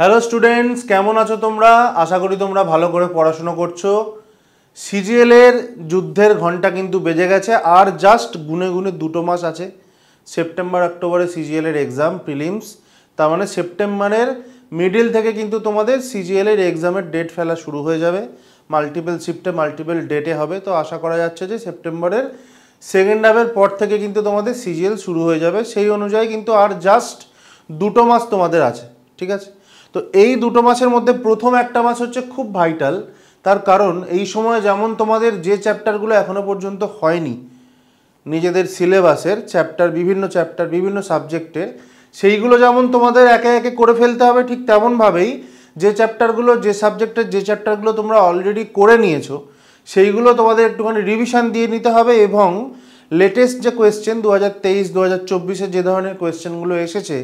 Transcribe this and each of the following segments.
Hello students কেমন আছো তোমরা আশা করি তোমরা ভালো করে পড়াশুনো করছো সিজিএলের যুদ্ধের ঘন্টা কিন্তু বেজে গেছে আর জাস্ট গুনে গুনে দুটো মাস আছে সেপ্টেম্বর অক্টোবরে সিজিএলের এক্সাম প্রিলিমস তার মানে সেপ্টেম্বরের মিডিল থেকে কিন্তু তোমাদের সিজিএলের এক্সামের ডেট ফেলা শুরু হয়ে যাবে মাল্টিপল শিফটে মাল্টিপল ডেটে হবে তো আশা করা যাচ্ছে যে সেপ্টেম্বরের সেকেন্ড হাফের পর থেকে কিন্তু তোমাদের সিজিএল শুরু হয়ে যাবে সেই অনুযায়ী কিন্তু আর জাস্ট দুটো মাস তোমাদের আছে ঠিক আছে তো এই দুটো মাসের মধ্যে প্রথম একটা মাস হচ্ছে খুব ভাইটাল তার কারণ এই সময় যেমন তোমাদের যে চ্যাপ্টারগুলো এখনও পর্যন্ত হয়নি নিজেদের সিলেবাসের চ্যাপ্টার বিভিন্ন চ্যাপ্টার বিভিন্ন সাবজেক্টের সেইগুলো যেমন তোমাদের একে একে করে ফেলতে হবে ঠিক তেমনভাবেই যে চ্যাপ্টারগুলো যে সাবজেক্টের যে চ্যাপ্টারগুলো তোমরা অলরেডি করে নিয়েছো সেইগুলো তোমাদের একটুখানি রিভিশন দিয়ে নিতে হবে এবং লেটেস্ট যে কোয়েশ্চেন দু হাজার তেইশ দু হাজার চব্বিশে যে ধরনের কোয়েশ্চেনগুলো এসেছে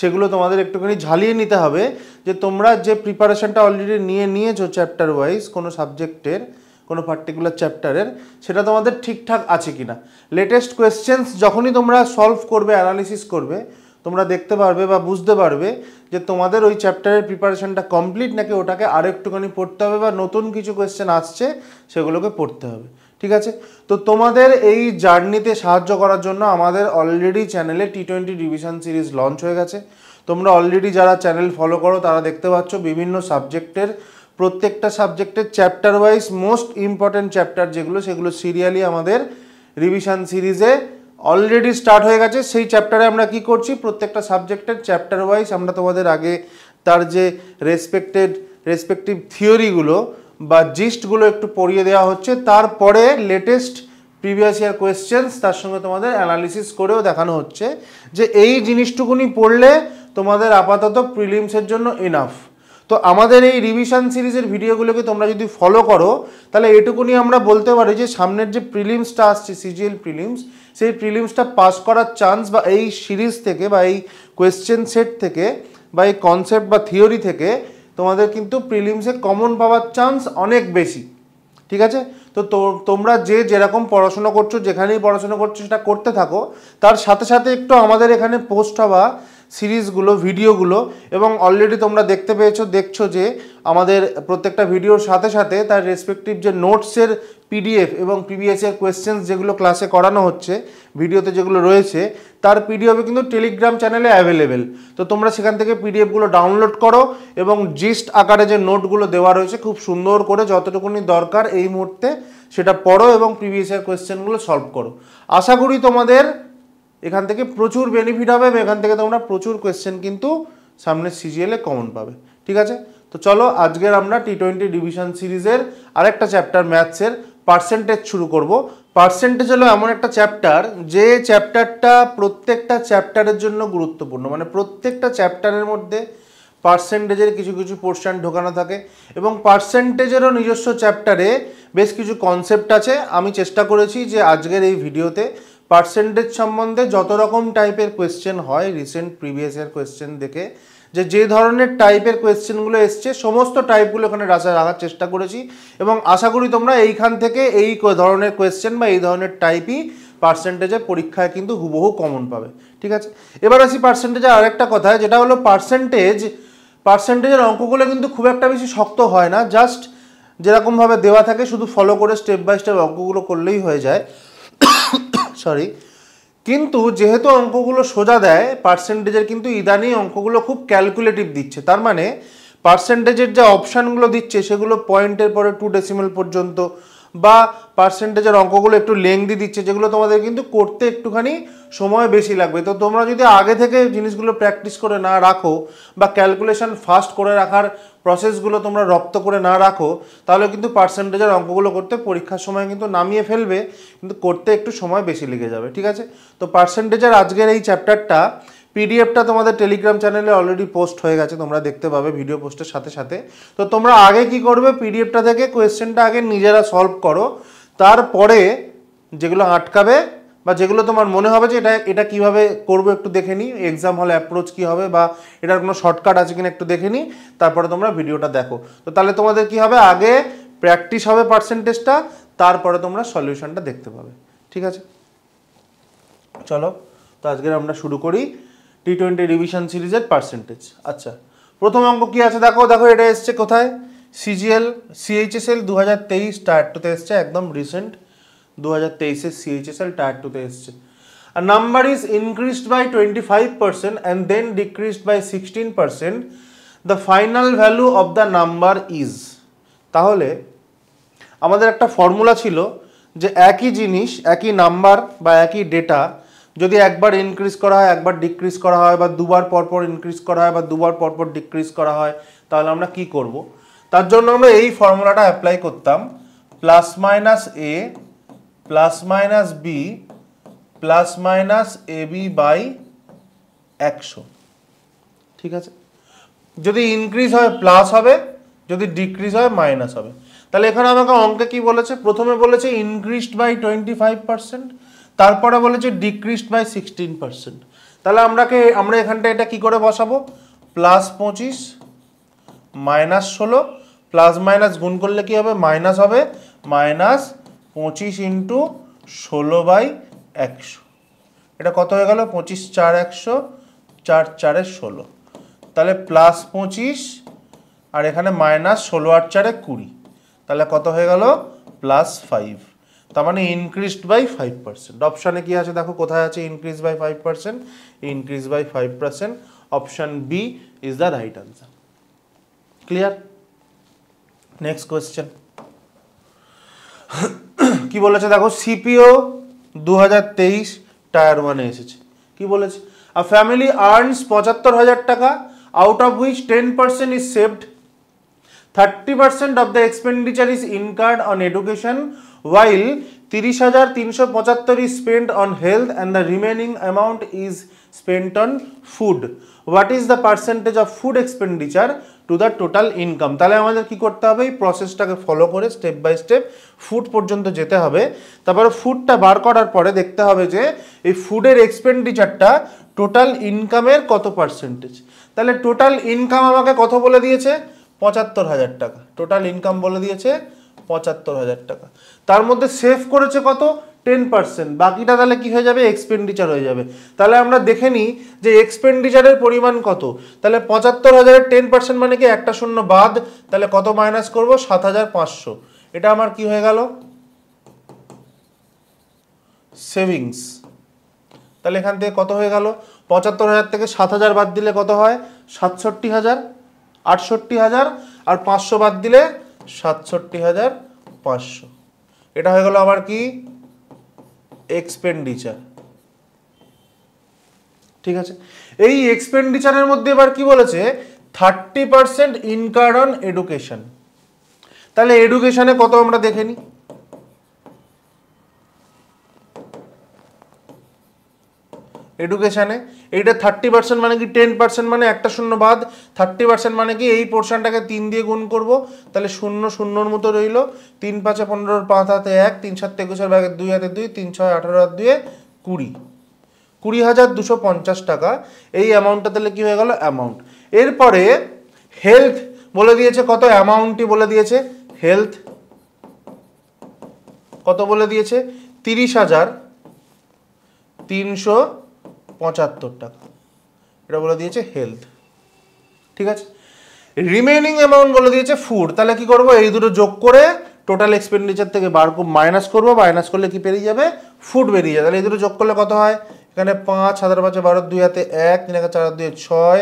সেগুলো তোমাদের একটুখানি ঝালিয়ে নিতে হবে যে তোমরা যে প্রিপারেশানটা অলরেডি নিয়ে নিয়েছো চ্যাপ্টার ওয়াইজ কোনো সাবজেক্টের কোনো পার্টিকুলার চ্যাপ্টারের সেটা তোমাদের ঠিকঠাক আছে কি না লেটেস্ট কোয়েশ্চেন্স যখনই তোমরা সলভ করবে অ্যানালিসিস করবে তোমরা দেখতে পারবে বা বুঝতে পারবে যে তোমাদের ওই চ্যাপ্টারের প্রিপারেশানটা কমপ্লিট নাকি ওটাকে আরেকটুখানি পড়তে হবে বা নতুন কিছু কোয়েশ্চেন আসছে সেগুলোকে পড়তে হবে ঠিক আছে তো তোমাদের এই জার্নিতে সাহায্য করার জন্য আমাদের অলরেডি চ্যানেলে T twenty division series launch হয়ে গেছে তোমরা অলরেডি যারা চ্যানেল ফলো করো তারা দেখতে পাচ্ছ বিভিন্ন সাবজেক্টের প্রত্যেকটা সাবজেক্টের chapter wise most important chapter যেগুলো সেগুলো সিরিয়ালি আমাদের রিভিশন সিরিজে অলরেডি স্টার্ট হয়ে গেছে সেই চ্যাপ্টারে আমরা কি করছি প্রত্যেকটা সাবজেক্টের চ্যাপ্টার ওয়াইজ আমরা তোমাদের আগে তার যে রেসপেক্টেড রেসপেক্টিভ থিওরিগুলো বা জিস্টগুলো একটু পড়িয়ে দেওয়া হচ্ছে তারপরে লেটেস্ট প্রিভিয়াস ইয়ার কোয়েশ্চেন্স তার সঙ্গে তোমাদের অ্যানালিসিস করেও দেখানো হচ্ছে যে এই জিনিসটুকুনি পড়লে তোমাদের আপাতত প্রিলিমসের জন্য ইনাফ তো আমাদের এই রিভিশন সিরিজের ভিডিওগুলোকে তোমরা যদি ফলো করো তাহলে এটুকুনি আমরা বলতে পারি যে সামনের যে প্রিলিমসটা আসছে সিজিএল প্রিলিমস সেই প্রিলিমসটা পাস করার চান্স বা এই সিরিজ থেকে বা এই কোয়েশ্চেন সেট থেকে বা এই কনসেপ্ট বা থিওরি থেকে তোমাদের কিন্তু প্রিলিমসে কমন পাওয়ার চান্স অনেক বেশি ঠিক আছে তো তোমরা যে যেরকম পড়াশোনা করছো যেখানেই পড়াশোনা করছো সেটা করতে থাকো তার সাথে সাথে একটু আমাদের এখানে পোস্ট হওয়া সিরিজগুলো ভিডিওগুলো এবং অলরেডি তোমরা দেখতে পেয়েছো দেখছো যে আমাদের প্রত্যেকটা ভিডিওর সাথে সাথে তার রেসপেক্টিভ যে নোটসের পিডিএফ এবং প্রিভিয়াসের কোয়েশ্চেন্স যেগুলো ক্লাসে করানো হচ্ছে ভিডিওতে যেগুলো রয়েছে তার পিডিএফে কিন্তু টেলিগ্রাম চ্যানেলে অ্যাভেলেবেল তো তোমরা সেখান থেকে পিডিএফগুলো ডাউনলোড করো এবং জিস্ট আকারে যে নোটগুলো দেওয়া রয়েছে খুব সুন্দর করে যতটুকুনি দরকার এই মুহূর্তে সেটা পড়ো এবং প্রিভিয়াসের কোয়েশ্চেনগুলো সলভ করো আশা করি তোমাদের এখান থেকে প্রচুর বেনিফিট হবে এবং এখান থেকে তোমরা প্রচুর কোয়েশ্চেন কিন্তু সামনে সিজিএলে কমন পাবে ঠিক আছে তো চলো আজকের আমরা টি টোয়েন্টি ডিভিশন সিরিজের আরেকটা চ্যাপ্টার ম্যাথসের পার্সেন্টেজ শুরু করব পার্সেন্টেজ হলো এমন একটা চ্যাপ্টার যে চ্যাপ্টারটা প্রত্যেকটা চ্যাপ্টারের জন্য গুরুত্বপূর্ণ মানে প্রত্যেকটা চ্যাপ্টারের মধ্যে পার্সেন্টেজের কিছু কিছু পোর্শন ঢোকানো থাকে এবং পার্সেন্টেজেরও নিজস্ব চ্যাপ্টারে বেশ কিছু কনসেপ্ট আছে আমি চেষ্টা করেছি যে আজকের এই ভিডিওতে পার্সেন্টেজ সম্বন্ধে যত রকম টাইপের কোয়েশ্চেন হয় রিসেন্ট প্রিভিয়াস ইয়ার কোয়েশ্চেন দেখে যে যে ধরনের টাইপের কোয়েশ্চেনগুলো এসছে সমস্ত টাইপগুলো এখানে রাখা রাখার চেষ্টা করেছি এবং আশা করি তোমরা এইখান থেকে এই ধরনের কোয়েশ্চেন বা এই ধরনের টাইপই পার্সেন্টেজের পরীক্ষায় কিন্তু হুবহু কমন পাবে ঠিক আছে এবার আসি পার্সেন্টেজের আরেকটা কথা যেটা হলো পার্সেন্টেজ পার্সেন্টেজের অঙ্কগুলো কিন্তু খুব একটা বেশি শক্ত হয় না জাস্ট যেরকমভাবে দেওয়া থাকে শুধু ফলো করে স্টেপ বাই স্টেপ অঙ্কগুলো করলেই হয়ে যায় সরি কিন্তু যেহেতু অঙ্কগুলো সোজা দেয় পার্সেন্টেজের কিন্তু ইদানি অঙ্কগুলো খুব ক্যালকুলেটিভ দিচ্ছে তার মানে পার্সেন্টেজের যে অপশানগুলো দিচ্ছে সেগুলো পয়েন্টের পরে টু ডেসিমেল পর্যন্ত বা পার্সেন্টেজের অঙ্কগুলো একটু লেংদি দিচ্ছে যেগুলো তোমাদের কিন্তু করতে একটুখানি সময় বেশি লাগবে তো তোমরা যদি আগে থেকে জিনিসগুলো প্র্যাকটিস করে না রাখো বা ক্যালকুলেশন ফাস্ট করে রাখার প্রসেসগুলো তোমরা রপ্ত করে না রাখো তাহলে কিন্তু পার্সেন্টেজের অঙ্কগুলো করতে পরীক্ষার সময় কিন্তু নামিয়ে ফেলবে কিন্তু করতে একটু সময় বেশি লেগে যাবে ঠিক আছে তো পার্সেন্টেজের আজকের এই চ্যাপ্টারটা পিডিএফটা তোমাদের টেলিগ্রাম চ্যানেলে অলরেডি পোস্ট হয়ে গেছে তোমরা দেখতে পাবে ভিডিও পোস্টের সাথে সাথে তো তোমরা আগে কি করবে পিডিএফটা থেকে কোয়েশ্চেনটা আগে নিজেরা সলভ করো তারপরে যেগুলো আটকাবে বা যেগুলো তোমার মনে হবে যে এটা এটা কিভাবে করবো একটু দেখে নিই এক্সাম হলে অ্যাপ্রোচ কী হবে বা এটার কোনো শর্টকাট আছে কিনা একটু দেখে নিই তারপরে তোমরা ভিডিওটা দেখো তো তাহলে তোমাদের কি হবে আগে প্র্যাকটিস হবে পার্সেন্টেজটা তারপরে তোমরা সলিউশনটা দেখতে পাবে ঠিক আছে চলো তো আজকের আমরা শুরু করি টি টোয়েন্টি রিভিশন সিরিজের পার্সেন্টেজ আচ্ছা প্রথম অঙ্ক কী আছে দেখো দেখো এটা এসছে কোথায় সিজিএল সিএইচএসএল দু হাজার তেইশ টায়ার টুতে এসছে একদম রিসেন্ট দু হাজার তেইশে সিএইচএসএল টায়ার টুতে এসছে increased by twenty five percent and then decreased by sixteen percent the final value of the number is তাহলে আমাদের একটা ফর্মুলা ছিল যে একই জিনিস একই নাম্বার বা একই ডেটা যদি একবার ইনক্রিজ করা হয় একবার ডিক্রিজ করা হয় বা দুবার পরপর ইনক্রিজ করা হয় বা দুবার পরপর ডিক্রিজ করা হয় তাহলে আমরা কি করব তার জন্য আমরা এই ফর্মুলাটা অ্যাপ্লাই করতাম plus minus A plus minus B plus minus A B by একশো ঠিক আছে যদি ইনক্রিজ হয় প্লাস হবে যদি ডিক্রিজ হয় মাইনাস হবে তাহলে এখানে আমাকে অঙ্কে কি বলেছে প্রথমে বলেছে increased by twenty five percent তারপরে বলেছে ডিক্রিজড বাই সিক্সটিন পার্সেন্ট তাহলে আমরাকে আমরা এখানটা এটা কি করে বসাবো প্লাস পঁচিশ মাইনাস ষোলো প্লাস মাইনাস গুণ করলে কি হবে মাইনাস হবে মাইনাস পঁচিশ ইন্টু ষোলো বাই একশো এটা কত হয়ে গেল পঁচিশ চার একশো চার চারে ষোলো তাহলে প্লাস পঁচিশ আর এখানে মাইনাস ষোলো আট চারে কুড়ি তাহলে কত হয়ে গেল প্লাস ফাইভ তার মানে ইনক্রিজড বাই ফাইভ পার্সেন্ট অপশানে কী আছে দেখো কোথায় আছে increase by five percent increase by five percent option B is the right answer clear next question কি বলেছে দেখো সিপিও দু টায়ার ওয়ানে এসেছে কি বলেছে আর ফ্যামিলি আর্নস পঁচাত্তর হাজার টাকা out of which ten percent is saved thirty percent of the expenditure is incurred on education while তিরিশ হাজার তিনশো পঁচাত্তর is spend on health and the remaining amount is spent on food what is the percentage of food expenditure to the total income তাহলে আমাদের কি করতে হবে এই প্রসেসটাকে ফলো করে স্টেপ বাই স্টেপ ফুড পর্যন্ত যেতে হবে তারপরে ফুডটা বার করার পরে দেখতে হবে যে এই ফুডের এক্সপেন্ডিচারটা টোটাল ইনকামের কত পার্সেন্টেজ তাহলে টোটাল ইনকাম আমাকে কত বলে দিয়েছে পঁচাত্তর হাজার টাকা টোটাল ইনকাম বলে দিয়েছে পঁচাত্তর হাজার টাকা তার মধ্যে সেভ করেছে কত টেন পার্সেন্ট বাকিটা তাহলে কি হয়ে যাবে এক্সপেন্ডিচার হয়ে যাবে তাহলে আমরা দেখে নিই যে এক্সপেন্ডিচারের পরিমাণ কত তাহলে পঁচাত্তর হাজারের টেন পার্সেন্ট মানে কি একটা শূন্য বাদ তাহলে কত মাইনাস করব সাত হাজার পাঁচশো এটা আমার কি হয়ে গেল সেভিংস তাহলে এখান থেকে কত হয়ে গেল পঁচাত্তর হাজার থেকে সাত হাজার বাদ দিলে কত হয় সাতষট্টি হাজার আটষট্টি হাজার আর পাঁচশো বাদ দিলে সাতষট্টি হাজার পাঁচশো এটা হয়ে গেল আমার কি এক্সপেন্ডিচার ঠিক আছে এই এক্সপেন্ডিচারের মধ্যে এবার কি বলেছে thirty percent incur on education তাহলে এডুকেশনে কত আমরা দেখে নিই এডুকেশানে এইটা থার্টি পার্সেন্ট মানে কি টেন পার্সেন্ট মানে একটা শূন্য বাদ থার্টি পার্সেন্ট মানে কি এই পোর্শনটাকে তিন দিয়ে গুণ করব তাহলে শূন্য শূন্যর মতো রইল তিন পাঁচে পনেরোর পাঁচ হাতে এক তিন সাত একুশের ব্যাগে দুই হাতে দুই তিন ছয় আঠারো হাত দুয়ে কুড়ি কুড়ি হাজার দুশো পঞ্চাশ টাকা এই অ্যামাউন্টটা তাহলে কী হয়ে গেল অ্যামাউন্ট এরপরে হেলথ বলে দিয়েছে কত অ্যামাউন্টটি বলে দিয়েছে হেলথ কত বলে দিয়েছে তিরিশ হাজার তিনশো পঁচাত্তর টাকা এটা বলে দিয়েছে হেলথ ঠিক আছে রিমেনিং অ্যামাউন্ট বলে দিয়েছে ফুড তাহলে কি করব এই দুটো যোগ করে টোটাল এক্সপেন্ডিচার থেকে বার মাইনাস করবো মাইনাস করলে কি পেরিয়ে যাবে ফুড বেরিয়ে যাবে তাহলে এই দুটো যোগ করলে কত হয় এখানে পাঁচ হাজার পাঁচে বারো দুই হাতে এক তিন হাজার চার দুয়ে ছয়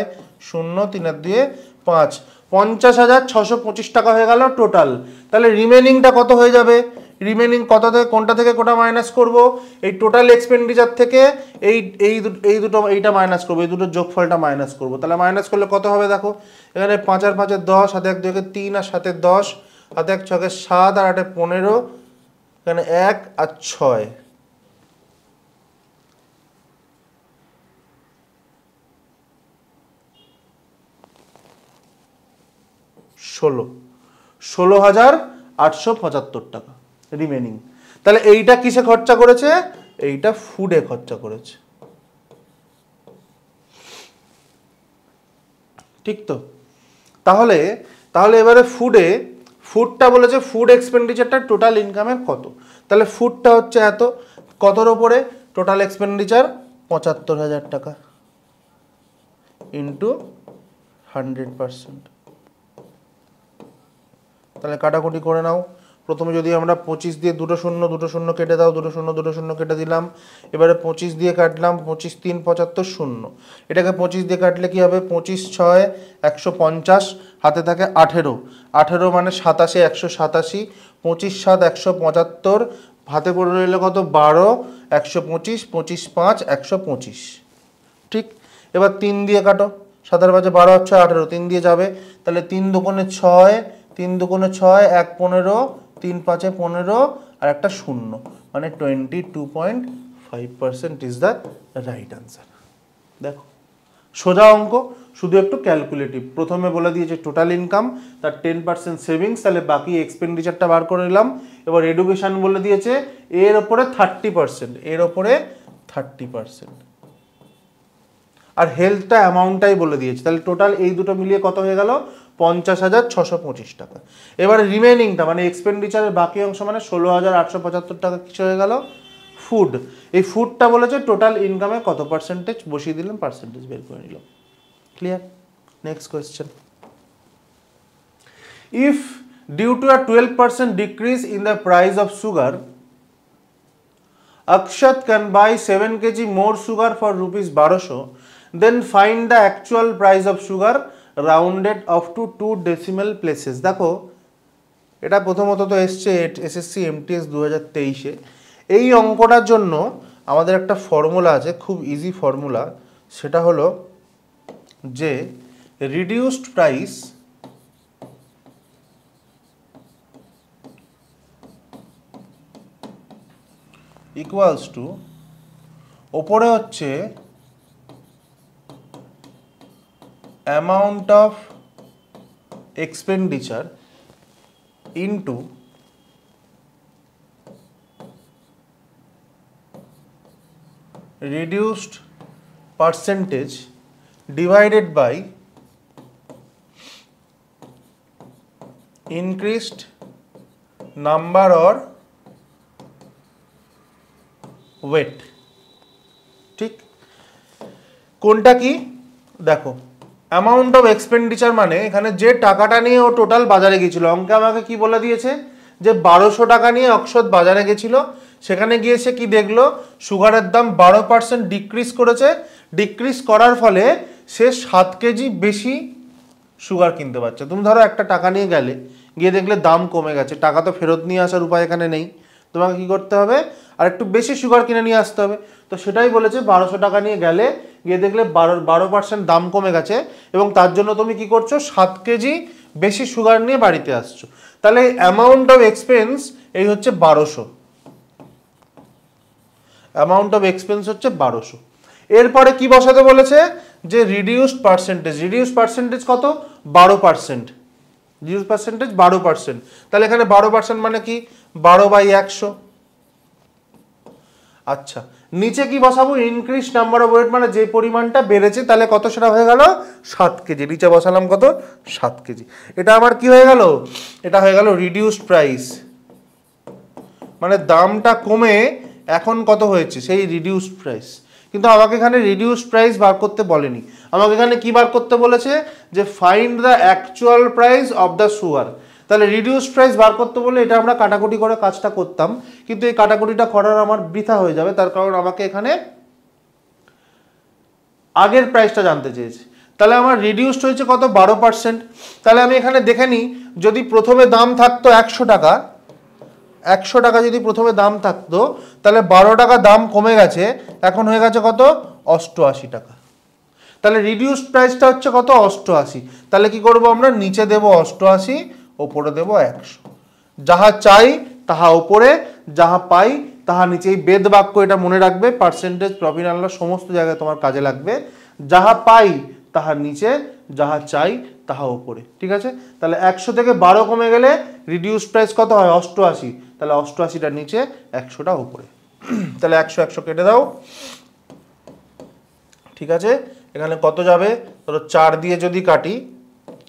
শূন্য তিন হাত দুয়ে পাঁচ পঞ্চাশ হাজার ছশো পঁচিশ টাকা হয়ে গেল টোটাল তাহলে রিমেনিংটা কত হয়ে যাবে রিমেনিং কত থেকে কোনটা থেকে কোটা মাইনাস করব এই টোটাল এক্সপেন্ডিচার থেকে এই এই এই দুটো এইটা মাইনাস করবো এই দুটো যোগফলটা মাইনাস করব তাহলে মাইনাস করলে কত হবে দেখো এখানে পাঁচ আর পাঁচের দশ হাতে এক দুকে তিন আর সাথে দশ হাতে এক ছকে সাত আর আটে পনেরো এখানে এক আর ছয় ষোলো ষোলো হাজার আটশো পঁচাত্তর টাকা রিমেনিং তাহলে এইটা কিসে খরচা করেছে এইটা ফুডে খরচা করেছে ঠিক তো তাহলে তাহলে এবারে ফুডে ফুডটা বলেছে ফুড এক্সপেন্ডিচারটা টোটাল ইনকামের কত তাহলে ফুডটা হচ্ছে এত কতর ওপরে টোটাল এক্সপেন্ডিচার পঁচাত্তর হাজার টাকা ইন্টু হান্ড্রেড পারসেন্ট তাহলে কাটাকুটি করে নাও প্রথমে যদি আমরা পঁচিশ দিয়ে দুটো শূন্য দুটো শূন্য কেটে দাও দুটো শূন্য দুটো শূন্য কেটে দিলাম এবারে পঁচিশ দিয়ে কাটলাম পঁচিশ তিন পঁচাত্তর শূন্য এটাকে পঁচিশ দিয়ে কাটলে কি হবে পঁচিশ ছয় একশো পঞ্চাশ হাতে থাকে আঠেরো আঠেরো মানে সাতাশে একশো সাতাশি পঁচিশ সাত একশো পঁচাত্তর হাতে পড়ে রইল কত বারো একশো পঁচিশ পঁচিশ পাঁচ একশো পঁচিশ ঠিক এবার তিন দিয়ে কাটো সাতার পাঁচে বারো আর ছয় আঠেরো তিন দিয়ে যাবে তাহলে তিন দোকানে ছয় তিন দোকানে ছয় এক পনেরো তিন পাঁচে পনেরো আর একটা শূন্য মানে twenty two point five percent is the right answer দেখো সোজা অঙ্ক শুধু একটু ক্যালকুলেটিভ প্রথমে বলে দিয়েছে টোটাল ইনকাম তার টেন পার্সেন্ট সেভিংস তাহলে বাকি এক্সপেন্ডিচারটা বার করে নিলাম এবার এডুকেশান বলে দিয়েছে এর ওপরে থার্টি পার্সেন্ট এর ওপরে থার্টি পার্সেন্ট আর হেলথটা অ্যামাউন্টটাই বলে দিয়েছে তাহলে টোটাল এই দুটো মিলিয়ে কত হয়ে গেল পঞ্চাশ হাজার ছশো পঁচিশ টাকা এবার রিমেনিংটা মানে এক্সপেন্ডিচারের বাকি অংশ মানে ষোলো হাজার আটশো পঁচাত্তর টাকা কিছু হয়ে গেল ফুড এই ফুডটা বলেছে টোটাল ইনকামে কত পার্সেন্টেজ বসিয়ে দিলাম পার্সেন্টেজ বের করে নিল clear next question if due to a twelve percent decrease in the price of sugar Akshat can buy seven kg more sugar for rupees বারোশো then find the actual price of sugar rounded off to two decimal places দেখো এটা প্রথমত তো এসছে SSC MTS দু হাজার তেইশে এই অঙ্কটার জন্য আমাদের একটা ফর্মুলা আছে খুব ইজি ফর্মুলা সেটা হলো যে রিডিউসড প্রাইস ইকুয়ালস টু ওপরে হচ্ছে amount of expenditure into reduced percentage divided by increased number or weight ঠিক কোনটা কি দেখো অ্যামাউন্ট অফ এক্সপেন্ডিচার মানে এখানে যে টাকাটা নিয়ে ও টোটাল বাজারে গেছিলো অঙ্কে আমাকে কি বলে দিয়েছে যে বারোশো টাকা নিয়ে অক্ষত বাজারে গেছিলো সেখানে গিয়ে সে কী দেখলো সুগারের দাম বারো পার্সেন্ট ডিক্রিজ করেছে ডিক্রিজ করার ফলে সে সাত কেজি বেশি সুগার কিনতে পারছে তুমি ধরো একটা টাকা নিয়ে গেলে গিয়ে দেখলে দাম কমে গেছে টাকা তো ফেরত নিয়ে আসার উপায় এখানে নেই তোমাকে কী করতে হবে আর একটু বেশি সুগার কিনে নিয়ে আসতে হবে তো সেটাই বলেছে বারোশো টাকা নিয়ে গেলে গিয়ে দেখলে বারো বারো পার্সেন্ট দাম কমে গেছে এবং তার জন্য তুমি কি করছো সাত কেজি বেশি সুগার নিয়ে বাড়িতে আসছো তাহলে অ্যামাউন্ট অফ এক্সপেন্স এই হচ্ছে বারোশো অ্যামাউন্ট অফ এক্সপেন্স হচ্ছে বারোশো এরপরে কি বসাতে বলেছে যে রিডিউসড পার্সেন্টেজ রিডিউস পার্সেন্টেজ কত বারো পার্সেন্ট রিডিউস পার্সেন্টেজ বারো পার্সেন্ট তাহলে এখানে বারো পার্সেন্ট মানে কি বারো বাই একশো আচ্ছা নিচে কি বসাবো ইনক্রিজ নাম্বার অফ ওয়েট মানে যে পরিমাণটা বেড়েছে তাহলে কত সেটা হয়ে গেল সাত কেজি নিচে বসালাম কত সাত কেজি এটা আবার কি হয়ে গেল এটা হয়ে গেল রিডিউসড প্রাইস মানে দামটা কমে এখন কত হয়েছে সেই রিডিউসড প্রাইস কিন্তু আমাকে এখানে রিডিউসড প্রাইস বার করতে বলেনি আমাকে এখানে কি বার করতে বলেছে যে find the actual price of the sugar তাহলে রিডিউস প্রাইস বার করতে বলে এটা আমরা কাটাকুটি করে কাজটা করতাম কিন্তু এই কাটাকুটিটা করার আমার বৃথা হয়ে যাবে তার কারণ আমাকে এখানে আগের প্রাইসটা জানতে চেয়েছে তাহলে আমার রিডিউসড হয়েছে কত বারো পার্সেন্ট তাহলে আমি এখানে দেখে নিই যদি প্রথমে দাম থাকতো একশো টাকা একশো টাকা যদি প্রথমে দাম থাকতো তাহলে বারো টাকা দাম কমে গেছে এখন হয়ে গেছে কত অষ্টআশি টাকা তাহলে রিডিউসড প্রাইসটা হচ্ছে কত অষ্টআশি তাহলে কি করব আমরা নিচে দেব অষ্টআশি ওপরে দেব একশো যাহা চাই তাহা ওপরে যাহা পাই তাহা নিচেই বেদ বাক্য এটা মনে রাখবে পার্সেন্টেজ প্রফিট আনলা সমস্ত জায়গায় তোমার কাজে লাগবে যাহা পাই তাহা নিচে যাহা চাই তাহা ওপরে ঠিক আছে তাহলে একশো থেকে বারো কমে গেলে রিডিউস প্রাইস কত হয় অষ্টআশি তাহলে অষ্টআশিটা নিচে একশোটা ওপরে তাহলে একশো একশো কেটে দাও ঠিক আছে এখানে কত যাবে ধরো চার দিয়ে যদি কাটি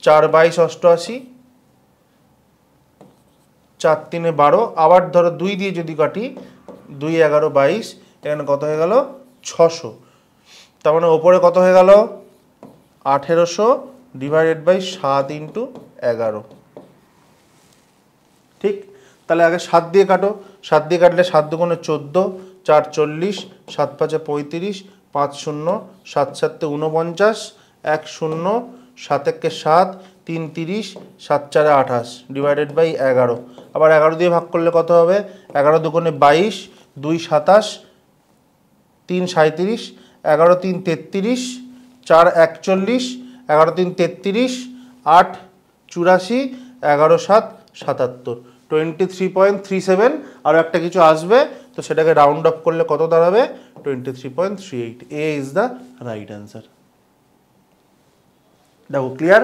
চার বাইশ অষ্টআশি চার তিনে বারো আবার ধরো দুই দিয়ে যদি কাটি দুই এগারো বাইশ এখানে কত হয়ে গেল ছশো তার মানে ওপরে কত হয়ে গেল আঠেরোশো ডিভাইডেড বাই সাত ইন্টু এগারো ঠিক তাহলে আগে সাত দিয়ে কাটো সাত দিয়ে কাটলে সাত দুগুণে চোদ্দো চার চল্লিশ সাত পাঁচে পঁয়ত্রিশ পাঁচ শূন্য সাত সাতে ঊনপঞ্চাশ এক শূন্য সাত একে সাত তিন তিরিশ সাত চারে আঠাশ ডিভাইডেড বাই এগারো আবার এগারো দিয়ে ভাগ করলে কত হবে এগারো দুগুণে বাইশ দুই সাতাশ তিন সাঁত্রিশ এগারো তিন তেত্রিশ চার একচল্লিশ এগারো তিন তেত্রিশ আট চুরাশি এগারো সাত সাতাত্তর twenty three point three seven আরও একটা কিছু আসবে তো সেটাকে রাউন্ড অফ করলে কত দাঁড়াবে twenty three point three eight A is the right answer দেখো ক্লিয়ার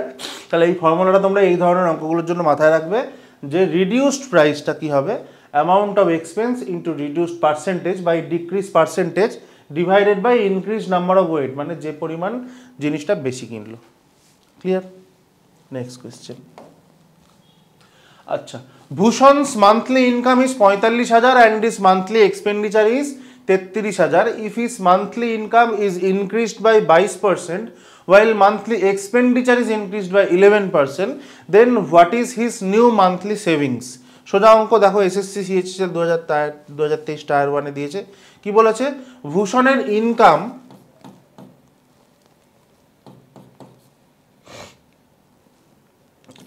তাহলে এই ফর্মুলাটা তোমরা এই ধরনের অঙ্কগুলোর জন্য মাথায় রাখবে যে রিডিউসড প্রাইসটা কী হবে amount of expense into reduced percentage by decrease percentage divided by increase number of weight মানে যে পরিমাণ জিনিসটা বেশি কিনলো ক্লিয়ার নেক্সট কোয়েশ্চেন আচ্ছা ভূষণস মান্থলি ইনকাম ইজ পঁয়তাল্লিশ হাজার and his monthly expenditure is তেত্রিশ হাজার if his monthly income is increased by বাইশ percent while monthly expenditure is increased by 11%, then what is his new monthly savings? সোজা অঙ্ক দেখো SSC CHSL দু হাজার দু হাজার তেইশ টায়ার ওয়ানে দিয়েছে কি বলেছে ভূষণের ইনকাম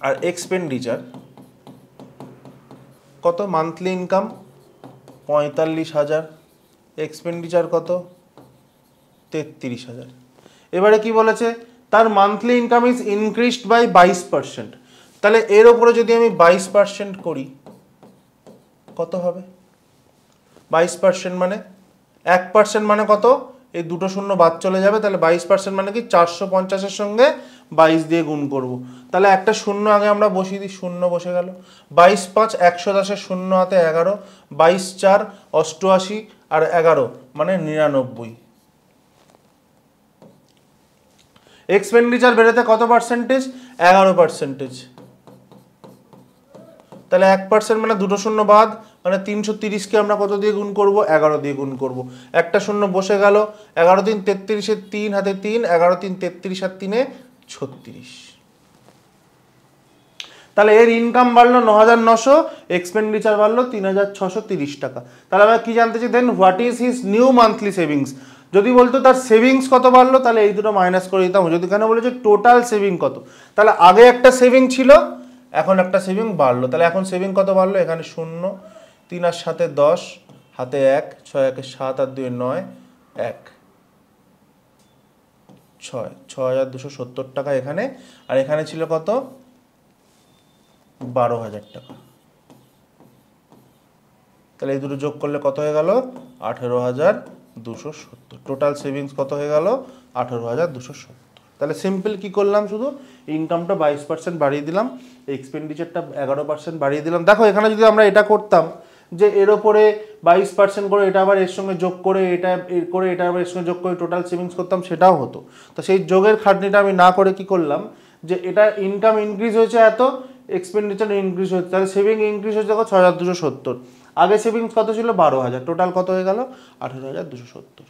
আর এক্সপেন্ডিচার কত মান্থলি ইনকাম পঁয়তাল্লিশ হাজার এক্সপেন্ডিচার কত তেত্রিশ হাজার এবারে কি বলেছে তার monthly income is increased by বাইশ পার্সেন্ট তাহলে এর ওপরে যদি আমি বাইশ পার্সেন্ট করি কত হবে বাইশ পার্সেন্ট মানে এক পার্সেন্ট মানে কত এই দুটো শূন্য বাদ চলে যাবে তাহলে বাইশ পার্সেন্ট মানে কি চারশো পঞ্চাশের সঙ্গে বাইশ দিয়ে গুণ করব। তাহলে একটা শূন্য আগে আমরা বসিয়ে দিই শূন্য বসে গেল বাইশ পাঁচ একশো দশের শূন্য হাতে এগারো বাইশ চার অষ্টআশি আর এগারো মানে নিরানব্বই এক্সপেন্ডিচার বেড়েতে কত পার্সেন্টেজ এগারো পার্সেন্টেজ তাহলে এক পার্সেন্ট মানে দুটো শূন্য বাদ মানে তিনশো তিরিশকে আমরা কত দিয়ে গুণ করবো এগারো দিয়ে গুণ করব একটা শূন্য বসে গেল এগারো তিন তেত্রিশে তিন হাতে তিন এগারো তিন তেত্রিশ আর তিনে ছত্রিশ তাহলে এর ইনকাম বাড়লো ন হাজার নশো এক্সপেন্ডিচার বাড়লো তিন হাজার ছশো তিরিশ টাকা তাহলে আমরা কি জানতে চাই then what is his new monthly savings যদি বলতো তার সেভিংস কত বাড়লো তাহলে এই দুটো মাইনাস করে দিতাম যদি কেন বলেছে টোটাল সেভিং কত তাহলে আগে একটা সেভিং ছিল এখন একটা সেভিং বাড়লো তাহলে এখন সেভিং কত বাড়লো এখানে শূন্য তিন আর সাথে দশ হাতে এক ছয় একে সাত আর দুই নয় এক ছয় ছ হাজার দুশো সত্তর টাকা এখানে আর এখানে ছিল কত বারো হাজার টাকা তাহলে এই দুটো যোগ করলে কত হয়ে গেল আঠেরো হাজার দুশো সত্তর টোটাল সেভিংস কত হয়ে গেল আঠেরো হাজার দুশো সত্তর তাহলে সিম্পল কী করলাম শুধু ইনকামটা বাইশ পার্সেন্ট বাড়িয়ে দিলাম এক্সপেন্ডিচারটা এগারো পার্সেন্ট বাড়িয়ে দিলাম দেখো এখানে যদি আমরা এটা করতাম যে এর ওপরে বাইশ পার্সেন্ট করে এটা আবার এর সঙ্গে যোগ করে এটা এর করে এটা আবার এর সঙ্গে যোগ করে টোটাল সেভিংস করতাম সেটাও হতো তো সেই যোগের খাটনিটা আমি না করে কি করলাম যে এটা ইনকাম ইনক্রিজ হয়েছে এত এক্সপেন্ডিচার ইনক্রিজ হয়েছে তাহলে সেভিং ইনক্রিজ হয়েছে দেখো ছ হাজার দুশো সত্তর আগে সেভিংস কত ছিল বারো হাজার টোটাল কত হয়ে গেল আঠারো হাজার দুশো সত্তর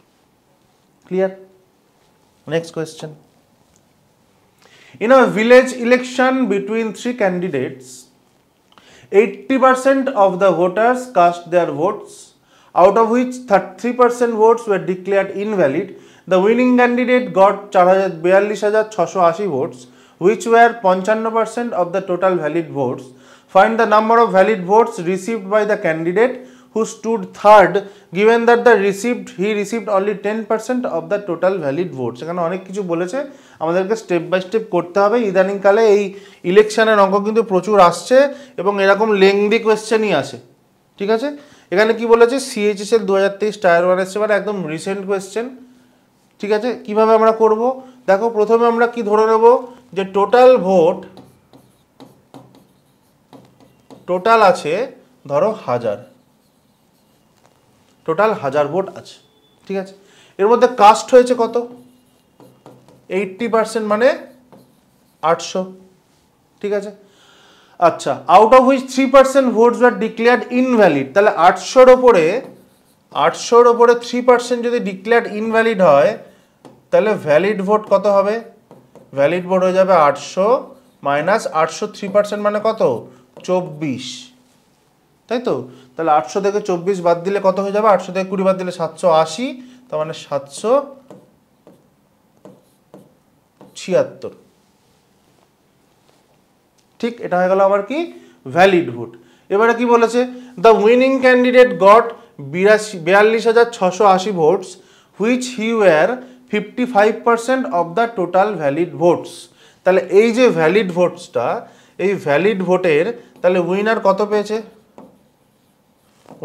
clear next question in a village election between three candidates eighty percent of the voters cast their votes out of which thirty three percent votes were declared invalid the winning candidate got চার হাজার বিয়াল্লিশ হাজার ছশো আশি votes which were পঞ্চান্ন percent of the total valid votes Find the number of valid votes received by the candidate who stood third given that the received he received only 10% of the total valid votes এখানে অনেক কিছু বলেছে আমাদেরকে step by step করতে হবে ইদানিংকালে এই ইলেকশনের অঙ্ক কিন্তু প্রচুর আসছে এবং এরকম লেংদি কোয়েশ্চেনই আসে ঠিক আছে এখানে কি বলেছে সিএইচএসএল দু হাজার তেইশ টায়ার ওয়ান এসছে মানে একদম রিসেন্ট কোয়েশ্চেন ঠিক আছে কিভাবে আমরা করব দেখো প্রথমে আমরা কি ধরে নেব যে টোটাল ভোট টোটাল আছে ধরো হাজার টোটাল হাজার ভোট আছে ঠিক আছে এর মধ্যে কাস্ট হয়েছে কত এইটটি পার্সেন্ট মানে আটশো ঠিক আছে আচ্ছা out of which three percent votes are declared invalid তাহলে আটশোর ওপরে আটশোর ওপরে থ্রি পার্সেন্ট যদি ডিক্লেয়ার্ড ইনভ্যালিড হয় তাহলে ভ্যালিড ভোট কত হবে ভ্যালিড ভোট হয়ে যাবে আটশো মাইনাস আটশো থ্রি পার্সেন্ট মানে কত চব্বিশ তাই তো তাহলে আটশো থেকে চব্বিশ বাদ দিলে কত হয়ে যাবে আটশো থেকে কুড়ি বাদ দিলে সাতশো আশি তার মানে সাতশো ছিয়াত্তর ঠিক এটা হয়ে গেল আমার কি ভ্যালিড ভোট এবারে কি বলেছে দ্য উইনিং ক্যান্ডিডেট গট বিরাশি বিয়াল্লিশ হাজার ছশো আশি votes which he were fifty five percent of the total valid votes তাহলে এই যে ভ্যালিড ভোটসটা এই ভ্যালিড ভোটের তাহলে উইনার কত পেয়েছে